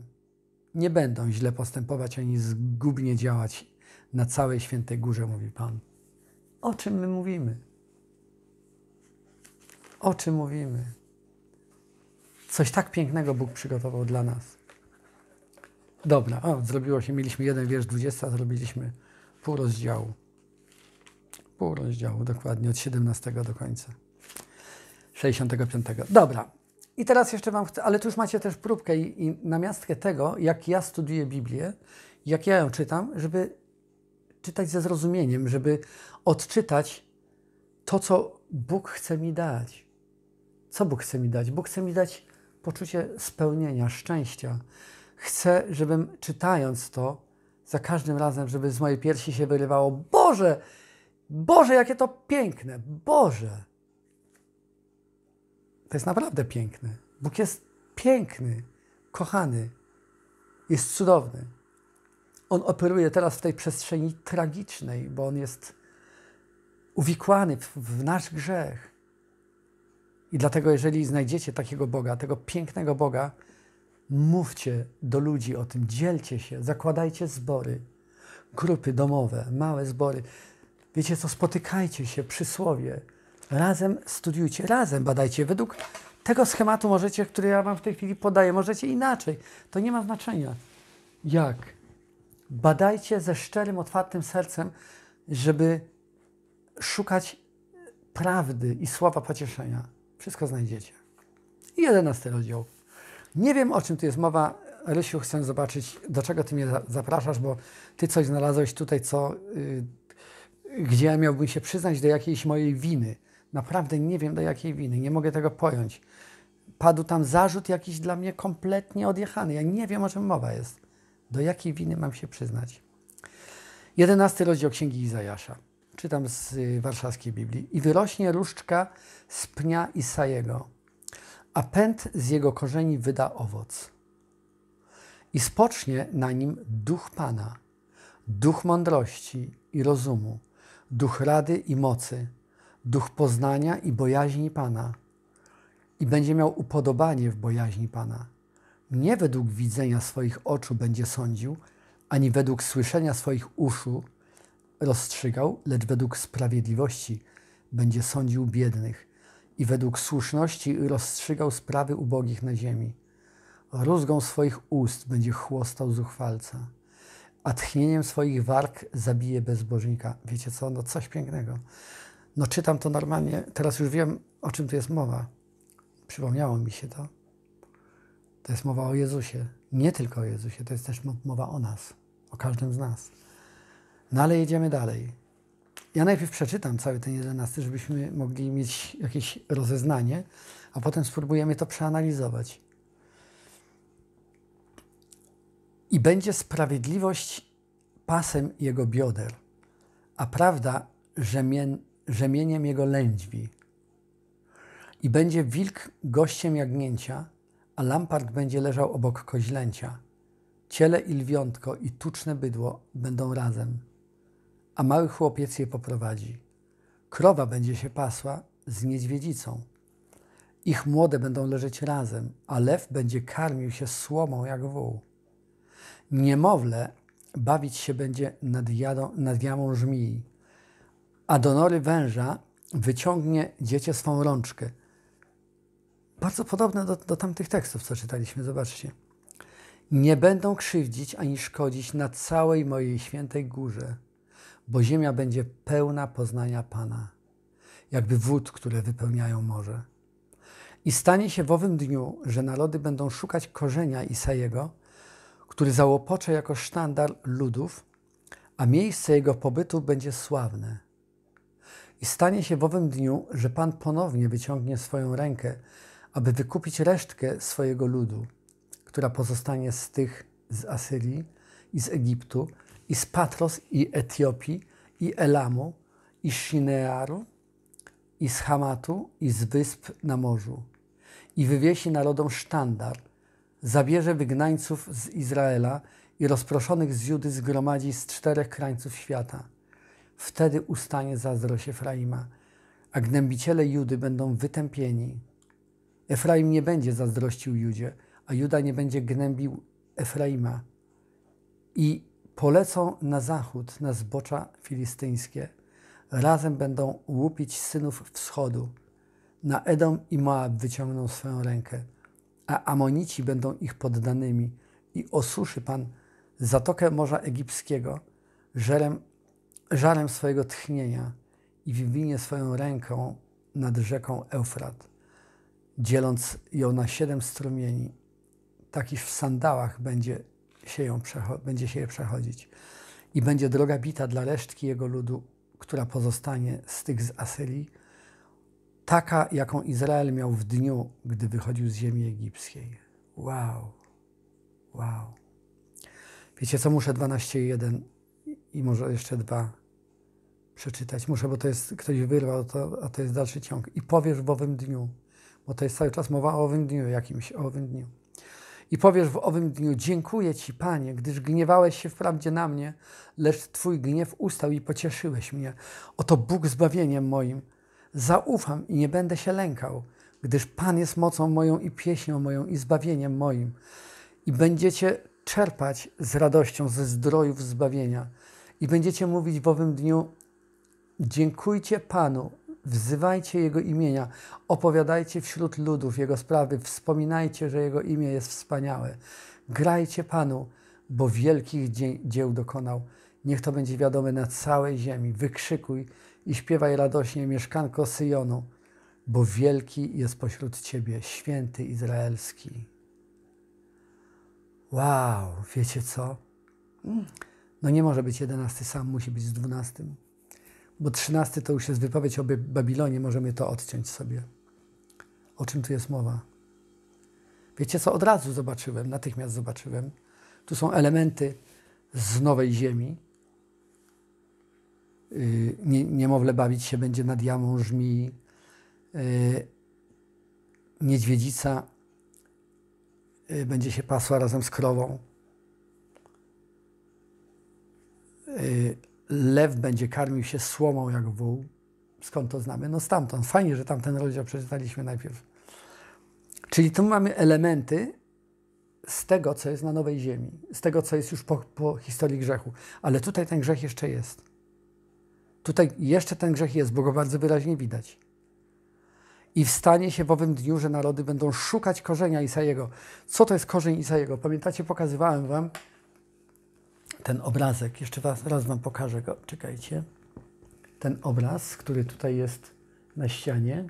Nie będą źle postępować ani zgubnie działać na całej świętej górze, mówi Pan. O czym my mówimy? O czym mówimy? Coś tak pięknego Bóg przygotował dla nas. Dobra, o, zrobiło się, mieliśmy jeden wiersz 20, zrobiliśmy pół rozdziału. Pół rozdziału, dokładnie, od 17 do końca. 65. Dobra, i teraz jeszcze Wam chcę, ale tu już macie też próbkę i, i namiastkę tego, jak ja studiuję Biblię, jak ja ją czytam, żeby czytać ze zrozumieniem, żeby odczytać to, co Bóg chce mi dać. Co Bóg chce mi dać? Bóg chce mi dać poczucie spełnienia, szczęścia. Chcę, żebym czytając to, za każdym razem, żeby z mojej piersi się wyrywało: Boże, Boże, jakie to piękne, Boże. To jest naprawdę piękne. Bóg jest piękny, kochany, jest cudowny. On operuje teraz w tej przestrzeni tragicznej, bo on jest uwikłany w, w nasz grzech. I dlatego, jeżeli znajdziecie takiego Boga, tego pięknego Boga, mówcie do ludzi o tym, dzielcie się, zakładajcie zbory, grupy domowe, małe zbory. Wiecie co, spotykajcie się przy słowie, Razem studiujcie, razem badajcie. Według tego schematu możecie, który ja Wam w tej chwili podaję, możecie inaczej. To nie ma znaczenia. Jak? Badajcie ze szczerym, otwartym sercem, żeby szukać prawdy i słowa pocieszenia. Wszystko znajdziecie. I jedenasty rozdział. Nie wiem, o czym tu jest mowa. Rysiu, chcę zobaczyć, do czego ty mnie zapraszasz, bo ty coś znalazłeś tutaj, co, yy, gdzie ja miałbym się przyznać do jakiejś mojej winy. Naprawdę nie wiem do jakiej winy, nie mogę tego pojąć. Padł tam zarzut jakiś dla mnie kompletnie odjechany. Ja nie wiem, o czym mowa jest. Do jakiej winy mam się przyznać? Jedenasty rozdział Księgi Izajasza. Czytam z y, warszawskiej Biblii. I wyrośnie różdżka z pnia Isajego, a pęd z jego korzeni wyda owoc. I spocznie na nim duch Pana, duch mądrości i rozumu, duch rady i mocy – duch poznania i bojaźni Pana i będzie miał upodobanie w bojaźni Pana. Nie według widzenia swoich oczu będzie sądził, ani według słyszenia swoich uszu rozstrzygał, lecz według sprawiedliwości będzie sądził biednych i według słuszności rozstrzygał sprawy ubogich na ziemi. Rózgą swoich ust będzie chłostał zuchwalca, a tchnieniem swoich warg zabije bezbożnika. Wiecie co? No coś pięknego. No czytam to normalnie, teraz już wiem, o czym tu jest mowa. Przypomniało mi się to. To jest mowa o Jezusie. Nie tylko o Jezusie, to jest też mowa o nas, o każdym z nas. No ale jedziemy dalej. Ja najpierw przeczytam cały ten jedenasty, żebyśmy mogli mieć jakieś rozeznanie, a potem spróbujemy to przeanalizować. I będzie sprawiedliwość pasem jego bioder, a prawda rzemien, rzemieniem jego lędźwi. I będzie wilk gościem jagnięcia, a lampart będzie leżał obok koźlęcia. Ciele i lwiątko i tuczne bydło będą razem, a mały chłopiec je poprowadzi. Krowa będzie się pasła z niedźwiedzicą. Ich młode będą leżeć razem, a lew będzie karmił się słomą jak wół. Niemowlę bawić się będzie nad, jadą, nad jamą żmii a do nory węża wyciągnie dziecię swą rączkę. Bardzo podobne do, do tamtych tekstów, co czytaliśmy, zobaczcie. Nie będą krzywdzić ani szkodzić na całej mojej świętej górze, bo ziemia będzie pełna poznania Pana, jakby wód, które wypełniają morze. I stanie się w owym dniu, że narody będą szukać korzenia Isajego, który załopocze jako sztandar ludów, a miejsce jego pobytu będzie sławne i stanie się w owym dniu, że Pan ponownie wyciągnie swoją rękę, aby wykupić resztkę swojego ludu, która pozostanie z tych z Asyrii i z Egiptu, i z Patros, i Etiopii, i Elamu, i Shinearu, i z Hamatu, i z wysp na morzu. I wywiesi narodom sztandar, zabierze wygnańców z Izraela i rozproszonych z Judy zgromadzi z czterech krańców świata – Wtedy ustanie zazdrość Efraima, a gnębiciele Judy będą wytępieni. Efraim nie będzie zazdrościł Judzie, a Juda nie będzie gnębił Efraima. I polecą na zachód, na zbocza filistyńskie. Razem będą łupić synów wschodu. Na Edom i Moab wyciągną swoją rękę, a Amonici będą ich poddanymi i osuszy Pan Zatokę Morza Egipskiego, żerem żarem swojego tchnienia i wywinie swoją ręką nad rzeką Eufrat, dzieląc ją na siedem strumieni, tak iż w sandałach będzie się, ją będzie się je przechodzić. I będzie droga bita dla resztki jego ludu, która pozostanie z tych z Asyrii, taka, jaką Izrael miał w dniu, gdy wychodził z ziemi egipskiej. Wow, wow. Wiecie co, muszę 12.1 i może jeszcze dwa przeczytać muszę, bo to jest, ktoś wyrwał, to, a to jest dalszy ciąg. I powiesz w owym dniu, bo to jest cały czas mowa o owym dniu jakimś, o owym dniu. I powiesz w owym dniu, dziękuję Ci, Panie, gdyż gniewałeś się wprawdzie na mnie, lecz Twój gniew ustał i pocieszyłeś mnie. Oto Bóg zbawieniem moim. Zaufam i nie będę się lękał, gdyż Pan jest mocą moją i pieśnią moją i zbawieniem moim. I będziecie czerpać z radością ze zdrojów zbawienia. I będziecie mówić w owym dniu, Dziękujcie Panu, wzywajcie Jego imienia, opowiadajcie wśród ludów Jego sprawy, wspominajcie, że Jego imię jest wspaniałe. Grajcie Panu, bo wielkich dzieł dokonał. Niech to będzie wiadome na całej ziemi. Wykrzykuj i śpiewaj radośnie, mieszkanko Syjonu, bo wielki jest pośród Ciebie, święty izraelski. Wow, wiecie co? No nie może być jedenasty sam, musi być z dwunastym bo 13 to już jest wypowiedź o Babilonie, możemy to odciąć sobie. O czym tu jest mowa? Wiecie co, od razu zobaczyłem, natychmiast zobaczyłem. Tu są elementy z nowej ziemi. Yy, niemowlę bawić się będzie nad jamą żmi. Yy, niedźwiedzica yy, będzie się pasła razem z krową. Yy, lew będzie karmił się słomą jak wół. Skąd to znamy? No stamtąd. Fajnie, że tamten rozdział przeczytaliśmy najpierw. Czyli tu mamy elementy z tego, co jest na nowej ziemi, z tego, co jest już po, po historii grzechu. Ale tutaj ten grzech jeszcze jest. Tutaj jeszcze ten grzech jest, bo go bardzo wyraźnie widać. I wstanie się w owym dniu, że narody będą szukać korzenia Isajego. Co to jest korzeń Isajego? Pamiętacie, pokazywałem wam, ten obrazek. Jeszcze raz, raz Wam pokażę go. Czekajcie. Ten obraz, który tutaj jest na ścianie.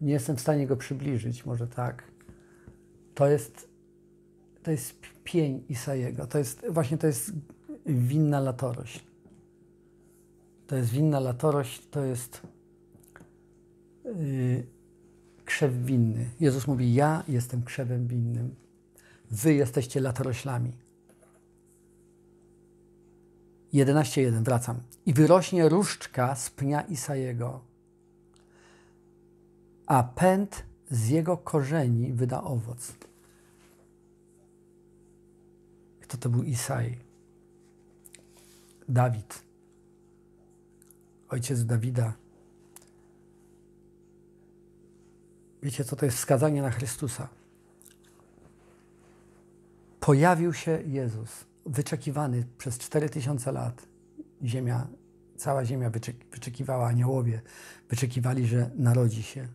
Nie jestem w stanie go przybliżyć, może tak. To jest, to jest pień Isajego. To jest, właśnie to jest winna latorość. To jest winna latorość, to jest yy, krzew winny. Jezus mówi, ja jestem krzewem winnym. Wy jesteście latoroślami. 11.1, wracam. I wyrośnie różdżka z pnia Isajego, a pęd z jego korzeni wyda owoc. Kto to był Isaj? Dawid, ojciec Dawida. Wiecie, co to jest wskazanie na Chrystusa? Pojawił się Jezus wyczekiwany przez 4000 lat. Ziemia, cała Ziemia wyczekiwała, aniołowie wyczekiwali, że narodzi się.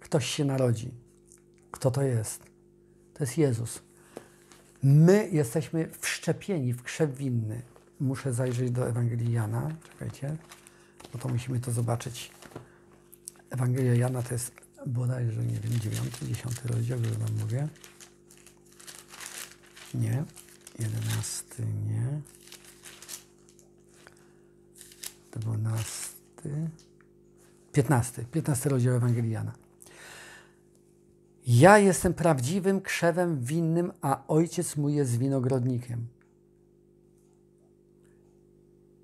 Ktoś się narodzi. Kto to jest? To jest Jezus. My jesteśmy wszczepieni w krzew winny. Muszę zajrzeć do Ewangelii Jana. Czekajcie, bo to musimy to zobaczyć. Ewangelia Jana to jest bodajże, nie wiem, dziewiąty, dziesiąty rozdział, już wam mówię. Nie jedenasty nie, dwunasty, piętnasty, piętnasty rozdział Ewangeliana. Ja jestem prawdziwym krzewem winnym, a ojciec mój jest winogrodnikiem.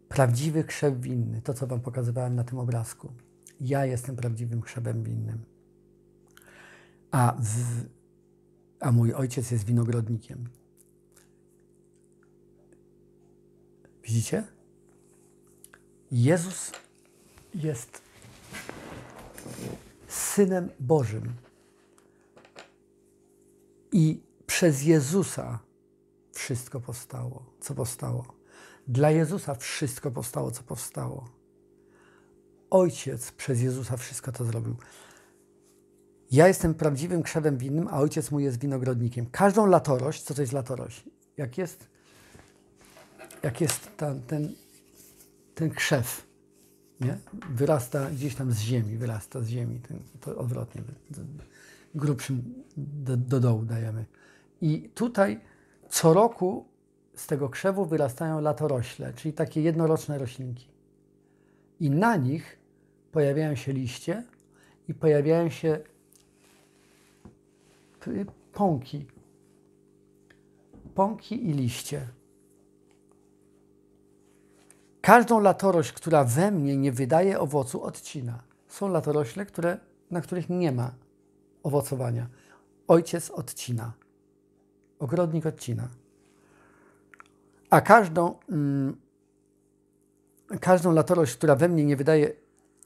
Prawdziwy krzew winny, to co wam pokazywałem na tym obrazku. Ja jestem prawdziwym krzewem winnym. A, w, a mój ojciec jest winogrodnikiem. Widzicie? Jezus jest synem Bożym. I przez Jezusa wszystko powstało, co powstało. Dla Jezusa wszystko powstało, co powstało. Ojciec przez Jezusa wszystko to zrobił. Ja jestem prawdziwym krzewem winnym, a ojciec mój jest winogrodnikiem. Każdą latorość, co to jest latorość? Jak jest jak jest ta, ten, ten krzew, nie? wyrasta gdzieś tam z ziemi, wyrasta z ziemi, ten, to odwrotnie, grubszym do, do dołu dajemy. I tutaj co roku z tego krzewu wyrastają latorośle, czyli takie jednoroczne roślinki. I na nich pojawiają się liście i pojawiają się pąki. Pąki i liście. Każdą latorość, która we mnie nie wydaje owocu, odcina. Są latorośle, które, na których nie ma owocowania. Ojciec odcina. Ogrodnik odcina. A każdą, mm, każdą latorość, która we mnie nie wydaje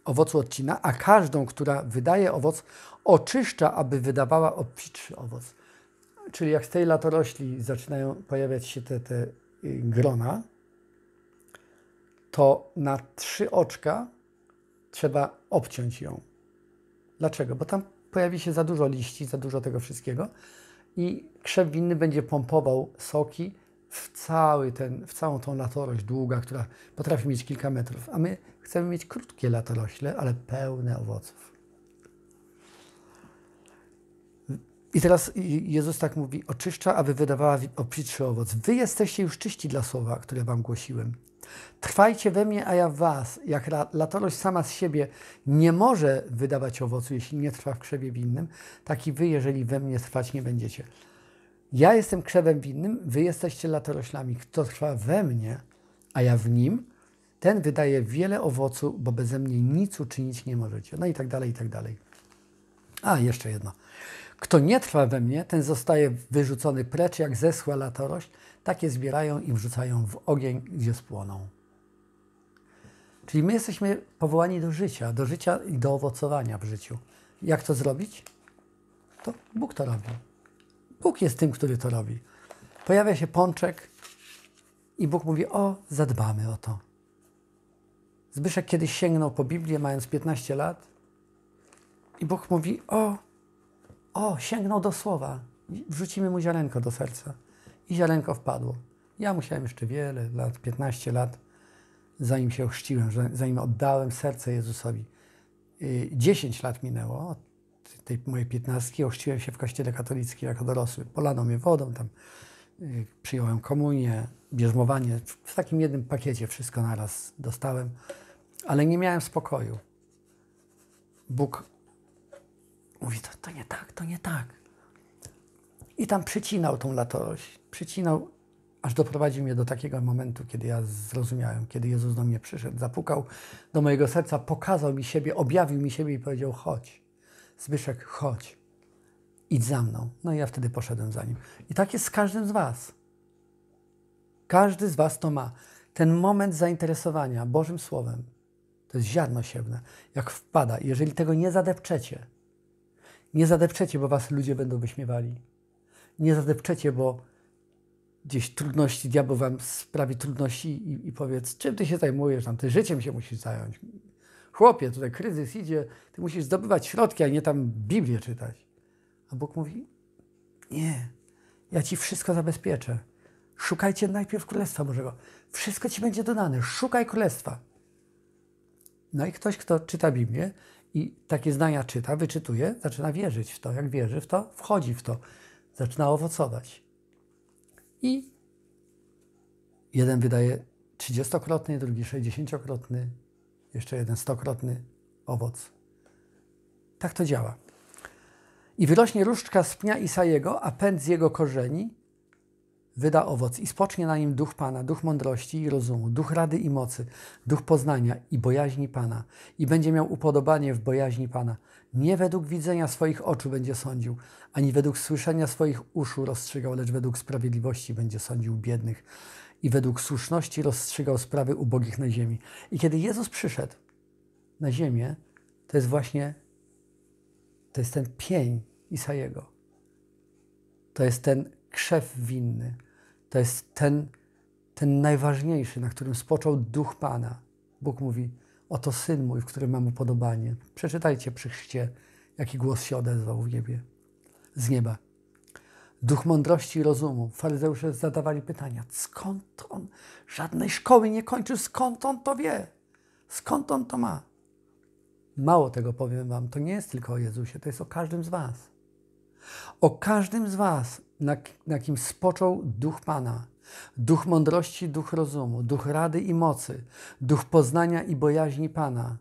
owocu, odcina, a każdą, która wydaje owoc, oczyszcza, aby wydawała obfitszy owoc. Czyli jak z tej latorośli zaczynają pojawiać się te, te y, grona, to na trzy oczka trzeba obciąć ją. Dlaczego? Bo tam pojawi się za dużo liści, za dużo tego wszystkiego i krzew winny będzie pompował soki w, cały ten, w całą tą latorość długa, która potrafi mieć kilka metrów, a my chcemy mieć krótkie latorośle, ale pełne owoców. I teraz Jezus tak mówi, oczyszcza, aby wydawała obfitszy owoc. Wy jesteście już czyści dla słowa, które wam głosiłem. Trwajcie we mnie, a ja w was. Jak latorość sama z siebie nie może wydawać owocu, jeśli nie trwa w krzewie winnym, tak i wy, jeżeli we mnie trwać nie będziecie. Ja jestem krzewem winnym, wy jesteście latoroślami. Kto trwa we mnie, a ja w nim, ten wydaje wiele owocu, bo beze mnie nic uczynić nie możecie. No i tak dalej, i tak dalej. A, jeszcze jedno. Kto nie trwa we mnie, ten zostaje wyrzucony precz jak zeschła latorość, takie zbierają i wrzucają w ogień, gdzie spłoną. Czyli my jesteśmy powołani do życia, do życia i do owocowania w życiu. Jak to zrobić? To Bóg to robi. Bóg jest tym, który to robi. Pojawia się pączek i Bóg mówi: O, zadbamy o to. Zbyszek kiedyś sięgnął po Biblię, mając 15 lat, i Bóg mówi: O, o, sięgnął do słowa. Wrzucimy mu ziarenko do serca i ziarenko wpadło. Ja musiałem jeszcze wiele lat, 15 lat, zanim się ochrzciłem, zanim oddałem serce Jezusowi. 10 y, lat minęło od tej mojej 15. ochrzciłem się w kościele katolickim jako dorosły. Polano mnie wodą, tam y, przyjąłem komunię, bierzmowanie, w takim jednym pakiecie wszystko naraz dostałem, ale nie miałem spokoju. Bóg mówi, to, to nie tak, to nie tak. I tam przycinał tą latorość. Przycinał, aż doprowadził mnie do takiego momentu, kiedy ja zrozumiałem, kiedy Jezus do mnie przyszedł, zapukał do mojego serca, pokazał mi siebie, objawił mi siebie i powiedział: chodź, Zbyszek, chodź, idź za mną. No i ja wtedy poszedłem za nim. I tak jest z każdym z Was. Każdy z Was to ma. Ten moment zainteresowania Bożym Słowem to jest ziarno siewne, jak wpada. Jeżeli tego nie zadepczecie, nie zadepczecie, bo Was ludzie będą wyśmiewali nie zadepczecie, bo gdzieś trudności, diabeł wam sprawi trudności i, i powiedz, czym ty się zajmujesz, tam ty życiem się musisz zająć. Chłopie, tutaj kryzys idzie, ty musisz zdobywać środki, a nie tam Biblię czytać. A Bóg mówi, nie, ja ci wszystko zabezpieczę. Szukajcie najpierw Królestwa Bożego. Wszystko ci będzie dodane. Szukaj Królestwa. No i ktoś, kto czyta Biblię i takie zdania czyta, wyczytuje, zaczyna wierzyć w to. Jak wierzy w to, wchodzi w to zaczyna owocować. I jeden wydaje 30-krotny, drugi 60-krotny, jeszcze jeden 100-krotny owoc. Tak to działa. I wyrośnie różdżka z pnia Isajego, a pęd z jego korzeni wyda owoc i spocznie na nim duch Pana, duch mądrości i rozumu, duch rady i mocy, duch poznania i bojaźni Pana, i będzie miał upodobanie w bojaźni Pana. Nie według widzenia swoich oczu będzie sądził, ani według słyszenia swoich uszu rozstrzygał, lecz według sprawiedliwości będzie sądził biednych i według słuszności rozstrzygał sprawy ubogich na ziemi. I kiedy Jezus przyszedł na ziemię, to jest właśnie to jest ten pień Isajego. To jest ten krzew winny. To jest ten, ten najważniejszy, na którym spoczął duch Pana. Bóg mówi: Oto syn mój, w którym mam upodobanie. Przeczytajcie przy chrzcie, jaki głos się odezwał w niebie, z nieba. Duch mądrości i rozumu. Faryzeusze zadawali pytania: skąd on? Żadnej szkoły nie kończył, skąd on to wie? Skąd on to ma? Mało tego powiem Wam, to nie jest tylko o Jezusie, to jest o każdym z Was. O każdym z Was na, na kim spoczął duch Pana. Duch mądrości, duch rozumu, duch rady i mocy, duch poznania i bojaźni Pana.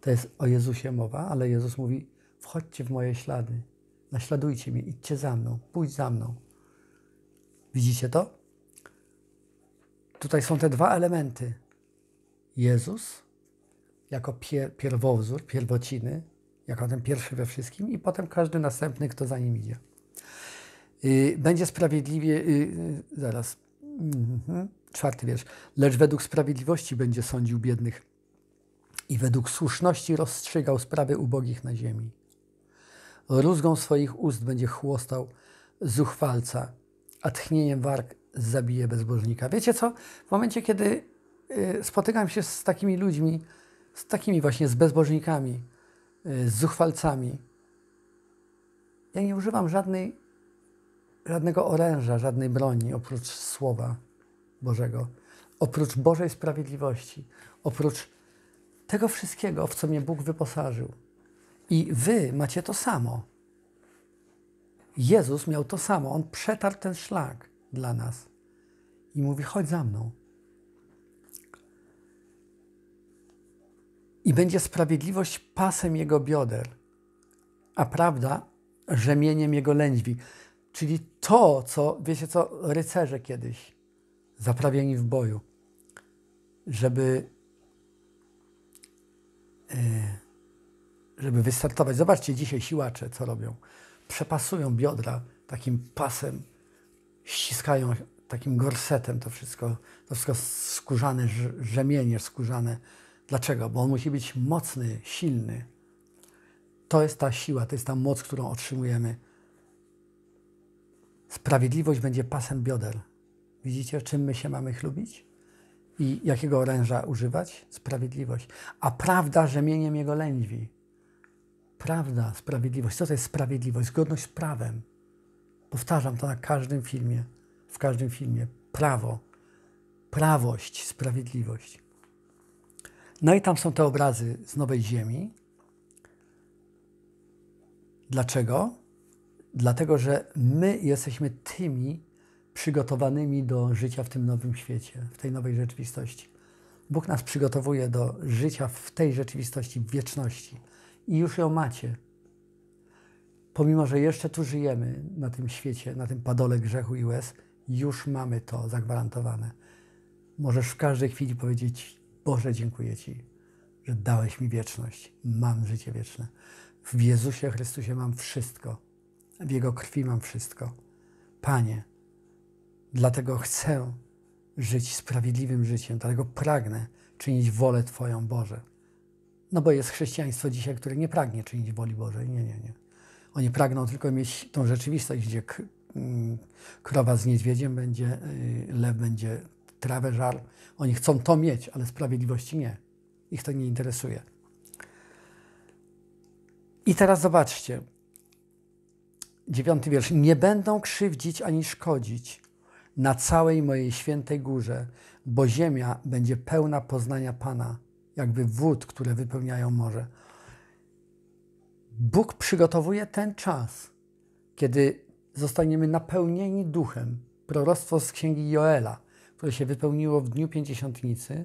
To jest o Jezusie mowa, ale Jezus mówi: Wchodźcie w moje ślady, naśladujcie mnie, idźcie za mną, pójdź za mną. Widzicie to? Tutaj są te dwa elementy. Jezus jako pier pierwowzór, pierwociny, jako ten pierwszy we wszystkim i potem każdy następny, kto za nim idzie. Y, będzie sprawiedliwie, y, y, zaraz, mhm. czwarty wiersz, lecz według sprawiedliwości będzie sądził biednych i według słuszności rozstrzygał sprawy ubogich na ziemi. Rózgą swoich ust będzie chłostał zuchwalca, a tchnieniem warg zabije bezbożnika. Wiecie co? W momencie, kiedy spotykam się z takimi ludźmi, z takimi właśnie z bezbożnikami, E, z zuchwalcami. Ja nie używam żadnej, żadnego oręża, żadnej broni oprócz Słowa Bożego, oprócz Bożej sprawiedliwości, oprócz tego wszystkiego, w co mnie Bóg wyposażył. I wy macie to samo. Jezus miał to samo. On przetarł ten szlak dla nas i mówi: chodź za mną. i będzie sprawiedliwość pasem jego bioder, a prawda rzemieniem jego lędźwi. Czyli to, co, wiecie co, rycerze kiedyś zaprawieni w boju, żeby, e, żeby wystartować. Zobaczcie dzisiaj siłacze, co robią. Przepasują biodra takim pasem, ściskają takim gorsetem to wszystko, to wszystko skórzane rzemienie, skórzane Dlaczego? Bo on musi być mocny, silny. To jest ta siła, to jest ta moc, którą otrzymujemy. Sprawiedliwość będzie pasem bioder. Widzicie, czym my się mamy chlubić? I jakiego oręża używać? Sprawiedliwość. A prawda rzemieniem jego lędźwi. Prawda, sprawiedliwość. Co to jest sprawiedliwość? Zgodność z prawem. Powtarzam to na każdym filmie. W każdym filmie. Prawo. Prawość, sprawiedliwość. No i tam są te obrazy z Nowej Ziemi. Dlaczego? Dlatego, że my jesteśmy tymi przygotowanymi do życia w tym nowym świecie, w tej nowej rzeczywistości. Bóg nas przygotowuje do życia w tej rzeczywistości, w wieczności. I już ją macie. Pomimo, że jeszcze tu żyjemy na tym świecie, na tym padole grzechu i łez, już mamy to zagwarantowane. Możesz w każdej chwili powiedzieć: Boże, dziękuję Ci, że dałeś mi wieczność. Mam życie wieczne. W Jezusie Chrystusie mam wszystko. W Jego krwi mam wszystko. Panie, dlatego chcę żyć sprawiedliwym życiem, dlatego pragnę czynić wolę Twoją, Boże. No bo jest chrześcijaństwo dzisiaj, które nie pragnie czynić woli Bożej. Nie, nie, nie. Oni pragną tylko mieć tą rzeczywistość, gdzie mm, krowa z niedźwiedziem będzie, y, lew będzie trawę, żar. Oni chcą to mieć, ale sprawiedliwości nie. Ich to nie interesuje. I teraz zobaczcie. Dziewiąty wiersz. Nie będą krzywdzić ani szkodzić na całej mojej świętej górze, bo ziemia będzie pełna poznania Pana, jakby wód, które wypełniają morze. Bóg przygotowuje ten czas, kiedy zostaniemy napełnieni duchem. Proroctwo z księgi Joela które się wypełniło w dniu pięćdziesiątnicy,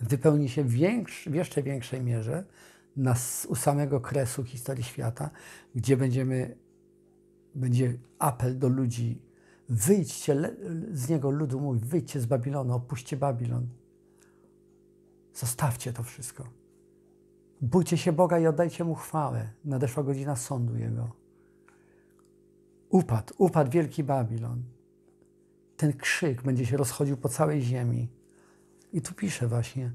wypełni się w, większy, w jeszcze większej mierze na, u samego kresu historii świata, gdzie będziemy, będzie apel do ludzi, wyjdźcie le, z niego, ludu mój, wyjdźcie z Babilonu, opuśćcie Babilon. Zostawcie to wszystko. Bójcie się Boga i oddajcie Mu chwałę. Nadeszła godzina sądu Jego. Upadł, upadł wielki Babilon ten krzyk będzie się rozchodził po całej ziemi. I tu pisze właśnie,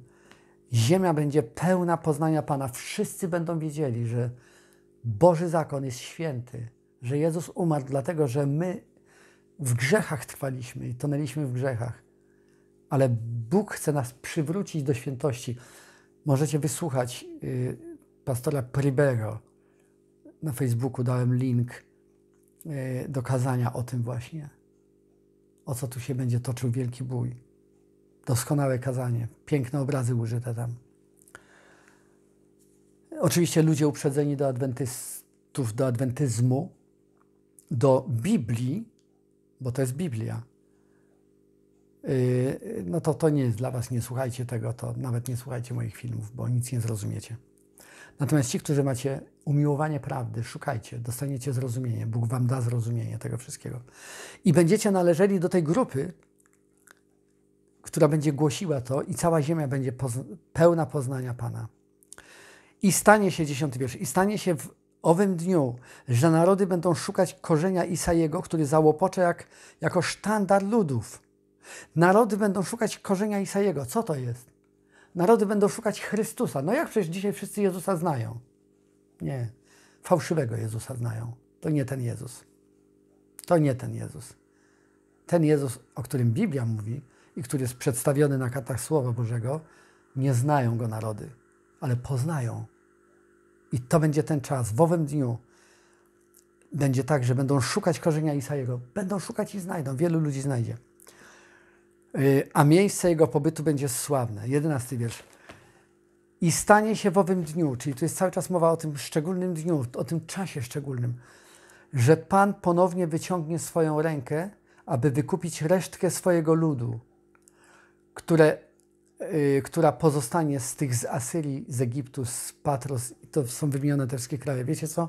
ziemia będzie pełna poznania Pana. Wszyscy będą wiedzieli, że Boży zakon jest święty, że Jezus umarł dlatego, że my w grzechach trwaliśmy i tonęliśmy w grzechach. Ale Bóg chce nas przywrócić do świętości. Możecie wysłuchać y, pastora Pribero. Na Facebooku dałem link y, do kazania o tym właśnie o co tu się będzie toczył wielki bój. Doskonałe kazanie, piękne obrazy użyte tam. Oczywiście ludzie uprzedzeni do adwentystów, do adwentyzmu, do Biblii, bo to jest Biblia. Y, no to to nie jest dla Was, nie słuchajcie tego, to nawet nie słuchajcie moich filmów, bo nic nie zrozumiecie. Natomiast ci, którzy macie umiłowanie prawdy, szukajcie, dostaniecie zrozumienie. Bóg wam da zrozumienie tego wszystkiego. I będziecie należeli do tej grupy, która będzie głosiła to i cała ziemia będzie pozna pełna poznania Pana. I stanie się, dziesiąty wiersz, i stanie się w owym dniu, że narody będą szukać korzenia Isajego, który załopocze jak, jako sztandar ludów. Narody będą szukać korzenia Isajego. Co to jest? Narody będą szukać Chrystusa. No jak przecież dzisiaj wszyscy Jezusa znają? Nie, fałszywego Jezusa znają. To nie ten Jezus. To nie ten Jezus. Ten Jezus, o którym Biblia mówi i który jest przedstawiony na kartach Słowa Bożego, nie znają go narody, ale poznają. I to będzie ten czas. W owym dniu będzie tak, że będą szukać korzenia Isajego. Będą szukać i znajdą. Wielu ludzi znajdzie. Y, a miejsce jego pobytu będzie sławne. Jedenasty wiersz. I stanie się w owym dniu, czyli tu jest cały czas mowa o tym szczególnym dniu, o tym czasie szczególnym, że Pan ponownie wyciągnie swoją rękę, aby wykupić resztkę swojego ludu, które, yy, która pozostanie z tych z Asyrii, z Egiptu, z Patros. I to są wymienione te wszystkie kraje. Wiecie co?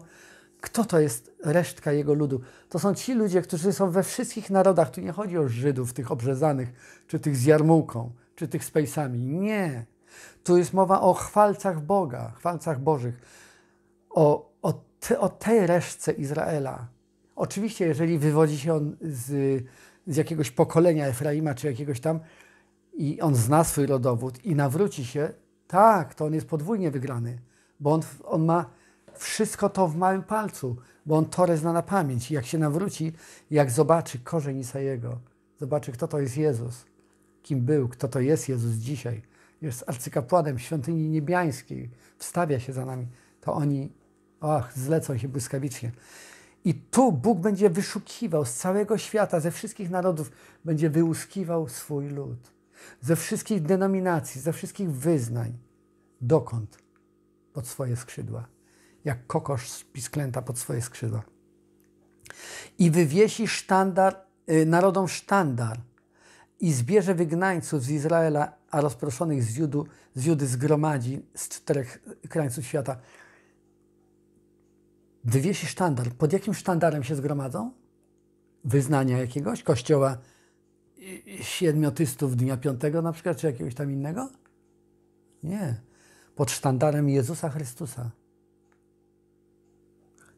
Kto to jest resztka jego ludu? To są ci ludzie, którzy są we wszystkich narodach. Tu nie chodzi o Żydów, tych obrzezanych, czy tych z jarmułką, czy tych z pejsami. Nie. Tu jest mowa o chwalcach Boga, chwalcach Bożych, o, o, te, o tej reszce Izraela. Oczywiście, jeżeli wywodzi się on z, z jakiegoś pokolenia Efraima, czy jakiegoś tam, i on zna swój rodowód i nawróci się, tak, to on jest podwójnie wygrany, bo on, on ma wszystko to w małym palcu, bo on Torę zna na pamięć. jak się nawróci, jak zobaczy korzeń Isajego, zobaczy, kto to jest Jezus, kim był, kto to jest Jezus dzisiaj, jest arcykapłanem świątyni niebiańskiej, wstawia się za nami, to oni, ach, zlecą się błyskawicznie. I tu Bóg będzie wyszukiwał z całego świata, ze wszystkich narodów, będzie wyłuskiwał swój lud. Ze wszystkich denominacji, ze wszystkich wyznań. Dokąd? Pod swoje skrzydła jak kokosz z pisklęta pod swoje skrzydła. I wywiesi sztandar, y, narodom sztandar i zbierze wygnańców z Izraela, a rozproszonych z, Judu, z Judy zgromadzi z czterech krańców świata. Wywiesi sztandar. Pod jakim sztandarem się zgromadzą? Wyznania jakiegoś? Kościoła y, siedmiotystów Dnia Piątego na przykład, czy jakiegoś tam innego? Nie. Pod sztandarem Jezusa Chrystusa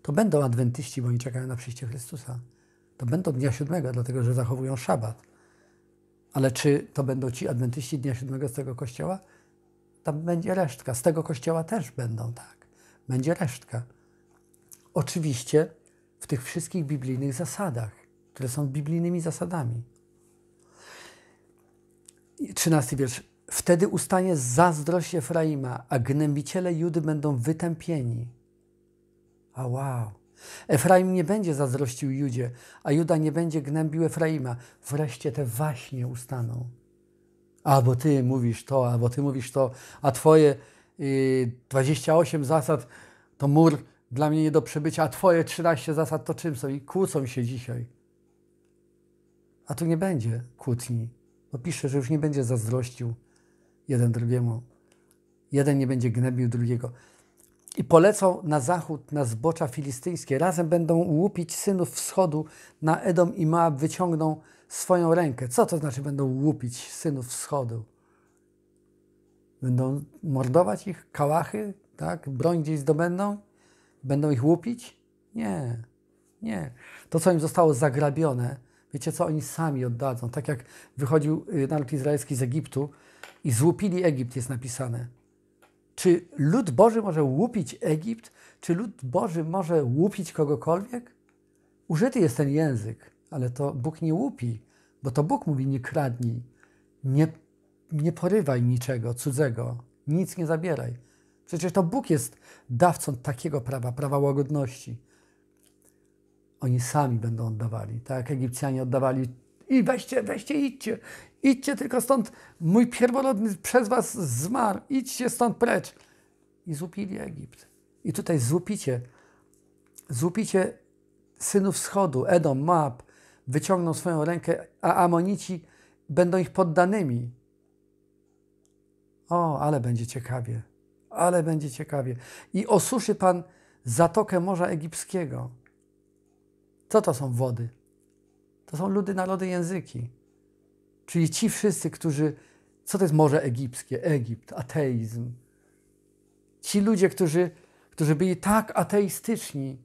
to będą adwentyści, bo oni czekają na przyjście Chrystusa. To będą dnia siódmego, dlatego że zachowują szabat. Ale czy to będą ci adwentyści dnia siódmego z tego kościoła? Tam będzie resztka. Z tego kościoła też będą, tak. Będzie resztka. Oczywiście w tych wszystkich biblijnych zasadach, które są biblijnymi zasadami. Trzynasty wiersz. Wtedy ustanie zazdrość Efraima, a gnębiciele Judy będą wytępieni. A wow! Efraim nie będzie zazdrościł Judzie, a Juda nie będzie gnębił Efraima. Wreszcie te właśnie ustaną. Albo ty mówisz to, albo ty mówisz to, a twoje y, 28 zasad to mur dla mnie nie do przebycia, a twoje 13 zasad to czym są? I kłócą się dzisiaj. A tu nie będzie kłótni, bo pisze, że już nie będzie zazdrościł jeden drugiemu. Jeden nie będzie gnębił drugiego i polecą na zachód, na zbocza filistyńskie. Razem będą łupić synów wschodu, na Edom i Moab wyciągną swoją rękę. Co to znaczy będą łupić synów wschodu? Będą mordować ich kałachy, tak? Broń gdzieś zdobędą? Będą ich łupić? Nie, nie. To, co im zostało zagrabione, wiecie co, oni sami oddadzą. Tak jak wychodził naród izraelski z Egiptu i złupili Egipt, jest napisane czy lud Boży może łupić Egipt? Czy lud Boży może łupić kogokolwiek? Użyty jest ten język, ale to Bóg nie łupi, bo to Bóg mówi: nie kradnij, nie, nie porywaj niczego cudzego, nic nie zabieraj. Przecież to Bóg jest dawcą takiego prawa, prawa łagodności. Oni sami będą oddawali, tak jak Egipcjanie oddawali i weźcie, weźcie, idźcie. Idźcie tylko stąd, mój pierworodny przez was zmarł, idźcie stąd precz. I złupili Egipt. I tutaj złupicie, złupicie synów wschodu, Edom, Moab, wyciągną swoją rękę, a Amonici będą ich poddanymi. O, ale będzie ciekawie, ale będzie ciekawie. I osuszy Pan zatokę Morza Egipskiego. Co to są wody? to są ludy, narody, języki. Czyli ci wszyscy, którzy. Co to jest Morze Egipskie, Egipt, ateizm? Ci ludzie, którzy, którzy byli tak ateistyczni,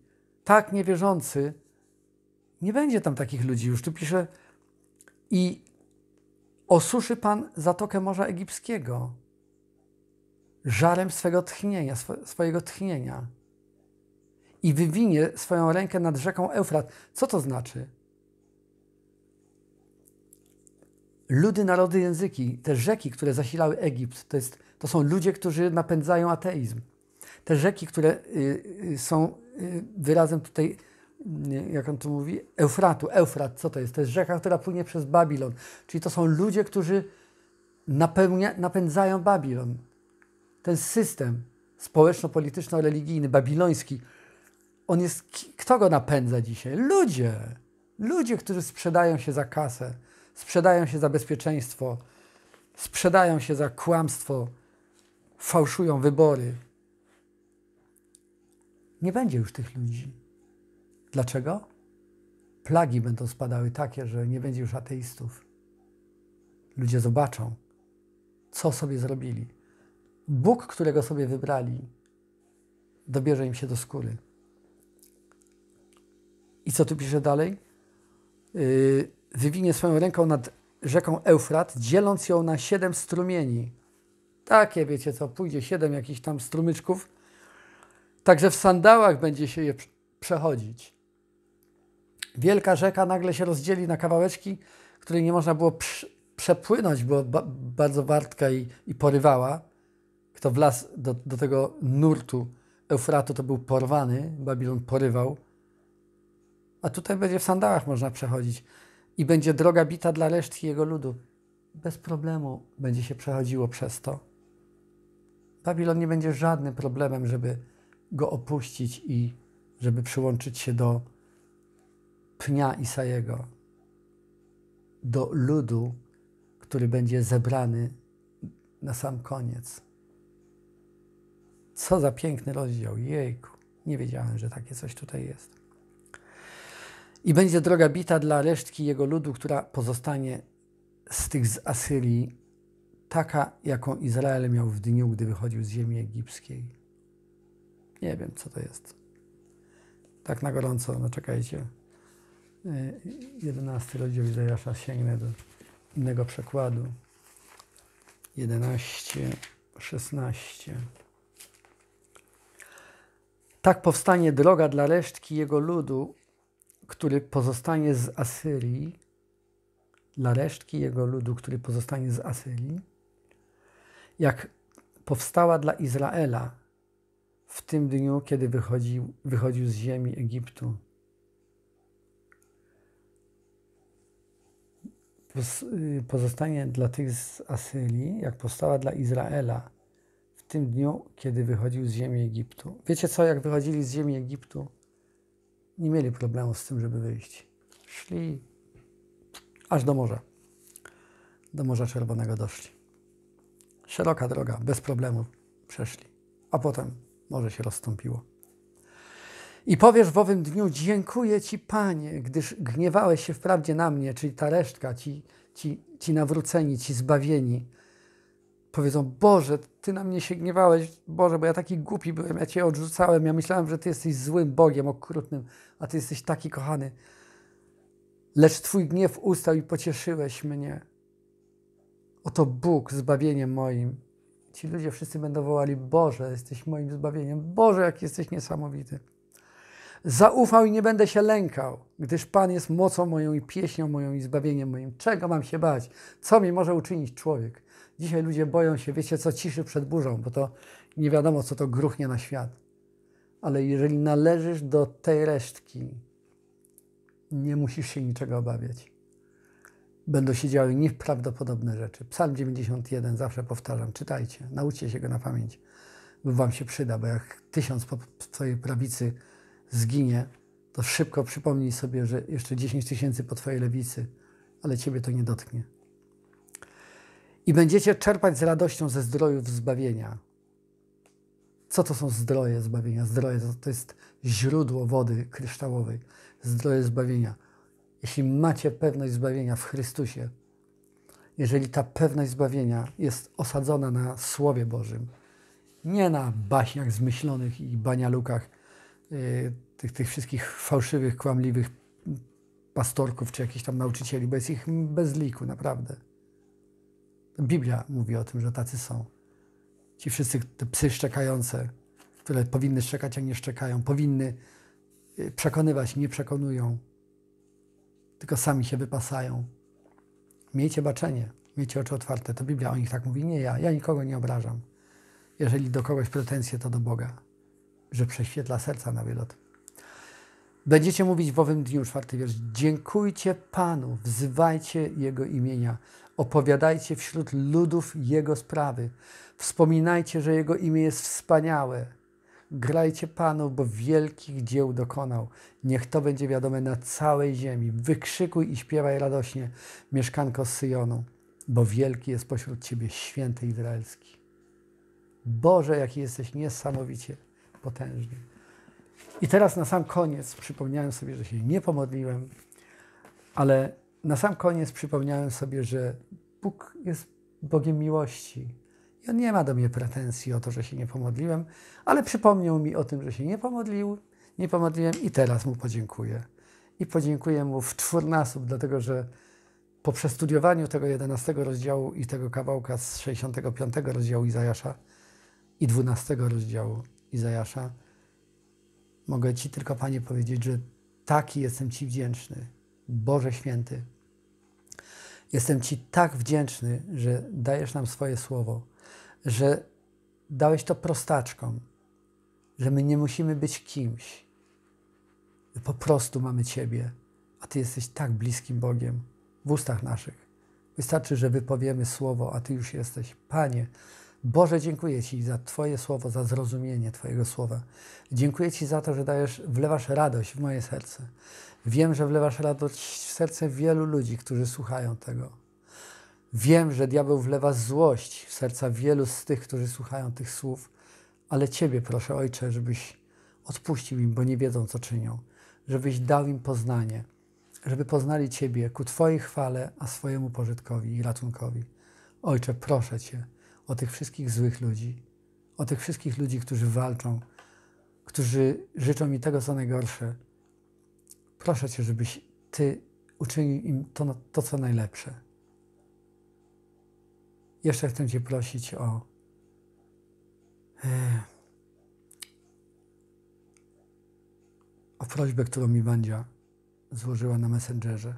tak niewierzący, nie będzie tam takich ludzi. Już tu pisze. I osuszy Pan zatokę Morza Egipskiego żarem swego tchnienia, sw swojego tchnienia. I wywinie swoją rękę nad rzeką Eufrat. Co to znaczy? ludy, narody, języki, te rzeki, które zasilały Egipt, to, jest, to są ludzie, którzy napędzają ateizm. Te rzeki, które y, y są y, wyrazem tutaj, jak on tu mówi, Eufratu. Eufrat, co to jest? To jest rzeka, która płynie przez Babilon. Czyli to są ludzie, którzy napełnia, napędzają Babilon. Ten system społeczno-polityczno-religijny, babiloński, on jest. Kto go napędza dzisiaj? Ludzie! Ludzie, którzy sprzedają się za kasę sprzedają się za bezpieczeństwo, sprzedają się za kłamstwo, fałszują wybory. Nie będzie już tych ludzi. Dlaczego? Plagi będą spadały takie, że nie będzie już ateistów. Ludzie zobaczą, co sobie zrobili. Bóg, którego sobie wybrali, dobierze im się do skóry. I co tu pisze dalej? Yy, wywinie swoją ręką nad rzeką Eufrat, dzieląc ją na siedem strumieni. Takie, wiecie co, pójdzie siedem jakichś tam strumyczków. Także w sandałach będzie się je przechodzić. Wielka rzeka nagle się rozdzieli na kawałeczki, której nie można było przepłynąć, bo ba bardzo wartka i, i porywała. Kto wlazł do, do tego nurtu Eufratu, to był porwany. Babilon porywał. A tutaj będzie w sandałach można przechodzić i będzie droga bita dla resztki jego ludu. Bez problemu będzie się przechodziło przez to. Babilon nie będzie żadnym problemem, żeby go opuścić i żeby przyłączyć się do pnia Isajego, do ludu, który będzie zebrany na sam koniec. Co za piękny rozdział. Jejku, nie wiedziałem, że takie coś tutaj jest. I będzie droga bita dla resztki jego ludu, która pozostanie z tych z Asyrii, taka, jaką Izrael miał w dniu, gdy wychodził z ziemi egipskiej. Nie wiem, co to jest. Tak na gorąco, no czekajcie. 11 y, rozdział Izajasza, sięgnę do innego przekładu. 11, 16. Tak powstanie droga dla resztki jego ludu, który pozostanie z Asyrii, dla resztki jego ludu, który pozostanie z Asyrii, jak powstała dla Izraela w tym dniu, kiedy wychodził, wychodził z ziemi Egiptu. Y, pozostanie dla tych z Asyrii, jak powstała dla Izraela w tym dniu, kiedy wychodził z ziemi Egiptu. Wiecie co, jak wychodzili z ziemi Egiptu? nie mieli problemu z tym, żeby wyjść. Szli aż do morza. Do Morza Czerwonego doszli. Szeroka droga, bez problemu przeszli. A potem morze się rozstąpiło. I powiesz w owym dniu: Dziękuję Ci, Panie, gdyż gniewałeś się wprawdzie na mnie, czyli ta resztka, ci, ci, ci nawróceni, ci zbawieni powiedzą: Boże, ty na mnie się gniewałeś, Boże, bo ja taki głupi byłem, ja cię odrzucałem, ja myślałem, że ty jesteś złym Bogiem okrutnym, a ty jesteś taki kochany. Lecz twój gniew ustał i pocieszyłeś mnie. Oto Bóg, zbawieniem moim. Ci ludzie wszyscy będą wołali: Boże, jesteś moim zbawieniem. Boże, jak jesteś niesamowity. Zaufał i nie będę się lękał, gdyż Pan jest mocą moją i pieśnią moją i zbawieniem moim. Czego mam się bać? Co mi może uczynić człowiek? Dzisiaj ludzie boją się, wiecie co, ciszy przed burzą, bo to nie wiadomo, co to gruchnie na świat. Ale jeżeli należysz do tej resztki, nie musisz się niczego obawiać. Będą się działy nieprawdopodobne rzeczy. Psalm 91, zawsze powtarzam, czytajcie, nauczcie się go na pamięć, bo wam się przyda, bo jak tysiąc po twojej prawicy zginie, to szybko przypomnij sobie, że jeszcze 10 tysięcy po twojej lewicy, ale ciebie to nie dotknie i będziecie czerpać z radością ze zdrojów zbawienia. Co to są zdroje zbawienia? Zdroje to jest źródło wody kryształowej. Zdroje zbawienia. Jeśli macie pewność zbawienia w Chrystusie, jeżeli ta pewność zbawienia jest osadzona na Słowie Bożym, nie na baśniach zmyślonych i banialukach y, tych, tych wszystkich fałszywych, kłamliwych pastorków czy jakichś tam nauczycieli, bo jest ich bez liku, naprawdę. Biblia mówi o tym, że tacy są. Ci wszyscy te psy szczekające, które powinny szczekać, a nie szczekają, powinny y, przekonywać, nie przekonują, tylko sami się wypasają. Miejcie baczenie, miejcie oczy otwarte. To Biblia o nich tak mówi, nie ja. Ja nikogo nie obrażam. Jeżeli do kogoś pretensje, to do Boga, że prześwietla serca na wylot. Będziecie mówić w owym dniu, czwarty wiersz, dziękujcie Panu, wzywajcie Jego imienia, opowiadajcie wśród ludów Jego sprawy, wspominajcie, że Jego imię jest wspaniałe. Grajcie Panu, bo wielkich dzieł dokonał. Niech to będzie wiadome na całej ziemi. Wykrzykuj i śpiewaj radośnie, mieszkanko Syjonu, bo wielki jest pośród Ciebie święty izraelski. Boże, jaki jesteś niesamowicie potężny. I teraz na sam koniec przypomniałem sobie, że się nie pomodliłem, ale na sam koniec przypomniałem sobie, że Bóg jest Bogiem miłości. I on nie ma do mnie pretensji o to, że się nie pomodliłem, ale przypomniał mi o tym, że się nie pomodlił, nie pomodliłem i teraz mu podziękuję. I podziękuję mu w czwórnasób, dlatego że po przestudiowaniu tego 11 rozdziału i tego kawałka z 65 rozdziału Izajasza i 12 rozdziału Izajasza, Mogę Ci tylko, Panie, powiedzieć, że taki jestem Ci wdzięczny, Boże Święty. Jestem Ci tak wdzięczny, że dajesz nam swoje słowo, że dałeś to prostaczkom, że my nie musimy być kimś. Po prostu mamy Ciebie, a Ty jesteś tak bliskim Bogiem w ustach naszych. Wystarczy, że wypowiemy słowo, a Ty już jesteś. Panie, Boże, dziękuję Ci za Twoje słowo, za zrozumienie Twojego słowa. Dziękuję Ci za to, że dajesz, wlewasz radość w moje serce. Wiem, że wlewasz radość w serce wielu ludzi, którzy słuchają tego. Wiem, że diabeł wlewa złość w serca wielu z tych, którzy słuchają tych słów, ale Ciebie proszę, Ojcze, żebyś odpuścił im, bo nie wiedzą, co czynią, żebyś dał im poznanie, żeby poznali Ciebie ku Twojej chwale, a swojemu pożytkowi i ratunkowi. Ojcze, proszę Cię o tych wszystkich złych ludzi, o tych wszystkich ludzi, którzy walczą, którzy życzą mi tego, co najgorsze. Proszę Cię, żebyś Ty uczynił im to, no, to co najlepsze. Jeszcze chcę Cię prosić o. Yy, o prośbę, którą mi Wandzia złożyła na Messengerze,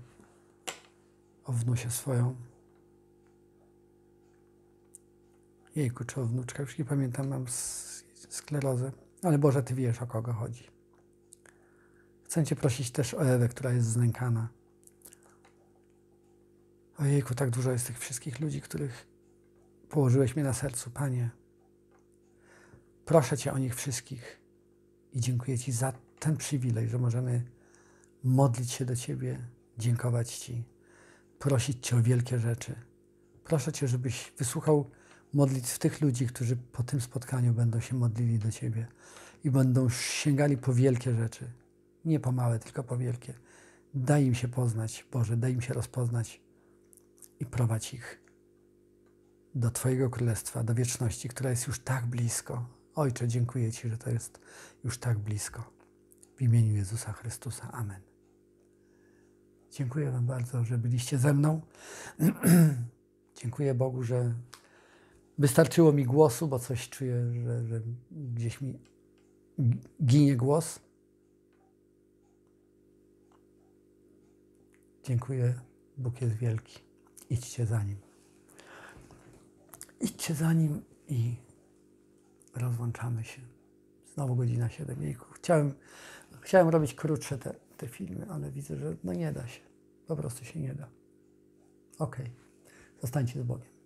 o wnusie swoją. jejku, czy o wnuczkę, już nie pamiętam, mam sklerozę. Ale Boże, Ty wiesz, o kogo chodzi. Chcę Cię prosić też o Ewę, która jest znękana. jejku, tak dużo jest tych wszystkich ludzi, których położyłeś mi na sercu, Panie. Proszę Cię o nich wszystkich i dziękuję Ci za ten przywilej, że możemy modlić się do Ciebie, dziękować Ci, prosić Cię o wielkie rzeczy. Proszę Cię, żebyś wysłuchał modlitw tych ludzi, którzy po tym spotkaniu będą się modlili do Ciebie i będą sięgali po wielkie rzeczy. Nie po małe, tylko po wielkie. Daj im się poznać, Boże, daj im się rozpoznać i prowadź ich do Twojego Królestwa, do wieczności, która jest już tak blisko. Ojcze, dziękuję Ci, że to jest już tak blisko. W imieniu Jezusa Chrystusa. Amen. Dziękuję Wam bardzo, że byliście ze mną. Dziękuję Bogu, że Wystarczyło mi głosu, bo coś czuję, że, że gdzieś mi ginie głos. Dziękuję. Bóg jest wielki. Idźcie za nim. Idźcie za nim i rozłączamy się. Znowu godzina 7. Chciałem, chciałem robić krótsze te, te filmy, ale widzę, że no nie da się. Po prostu się nie da. Okej. Okay. Zostańcie z Bogiem.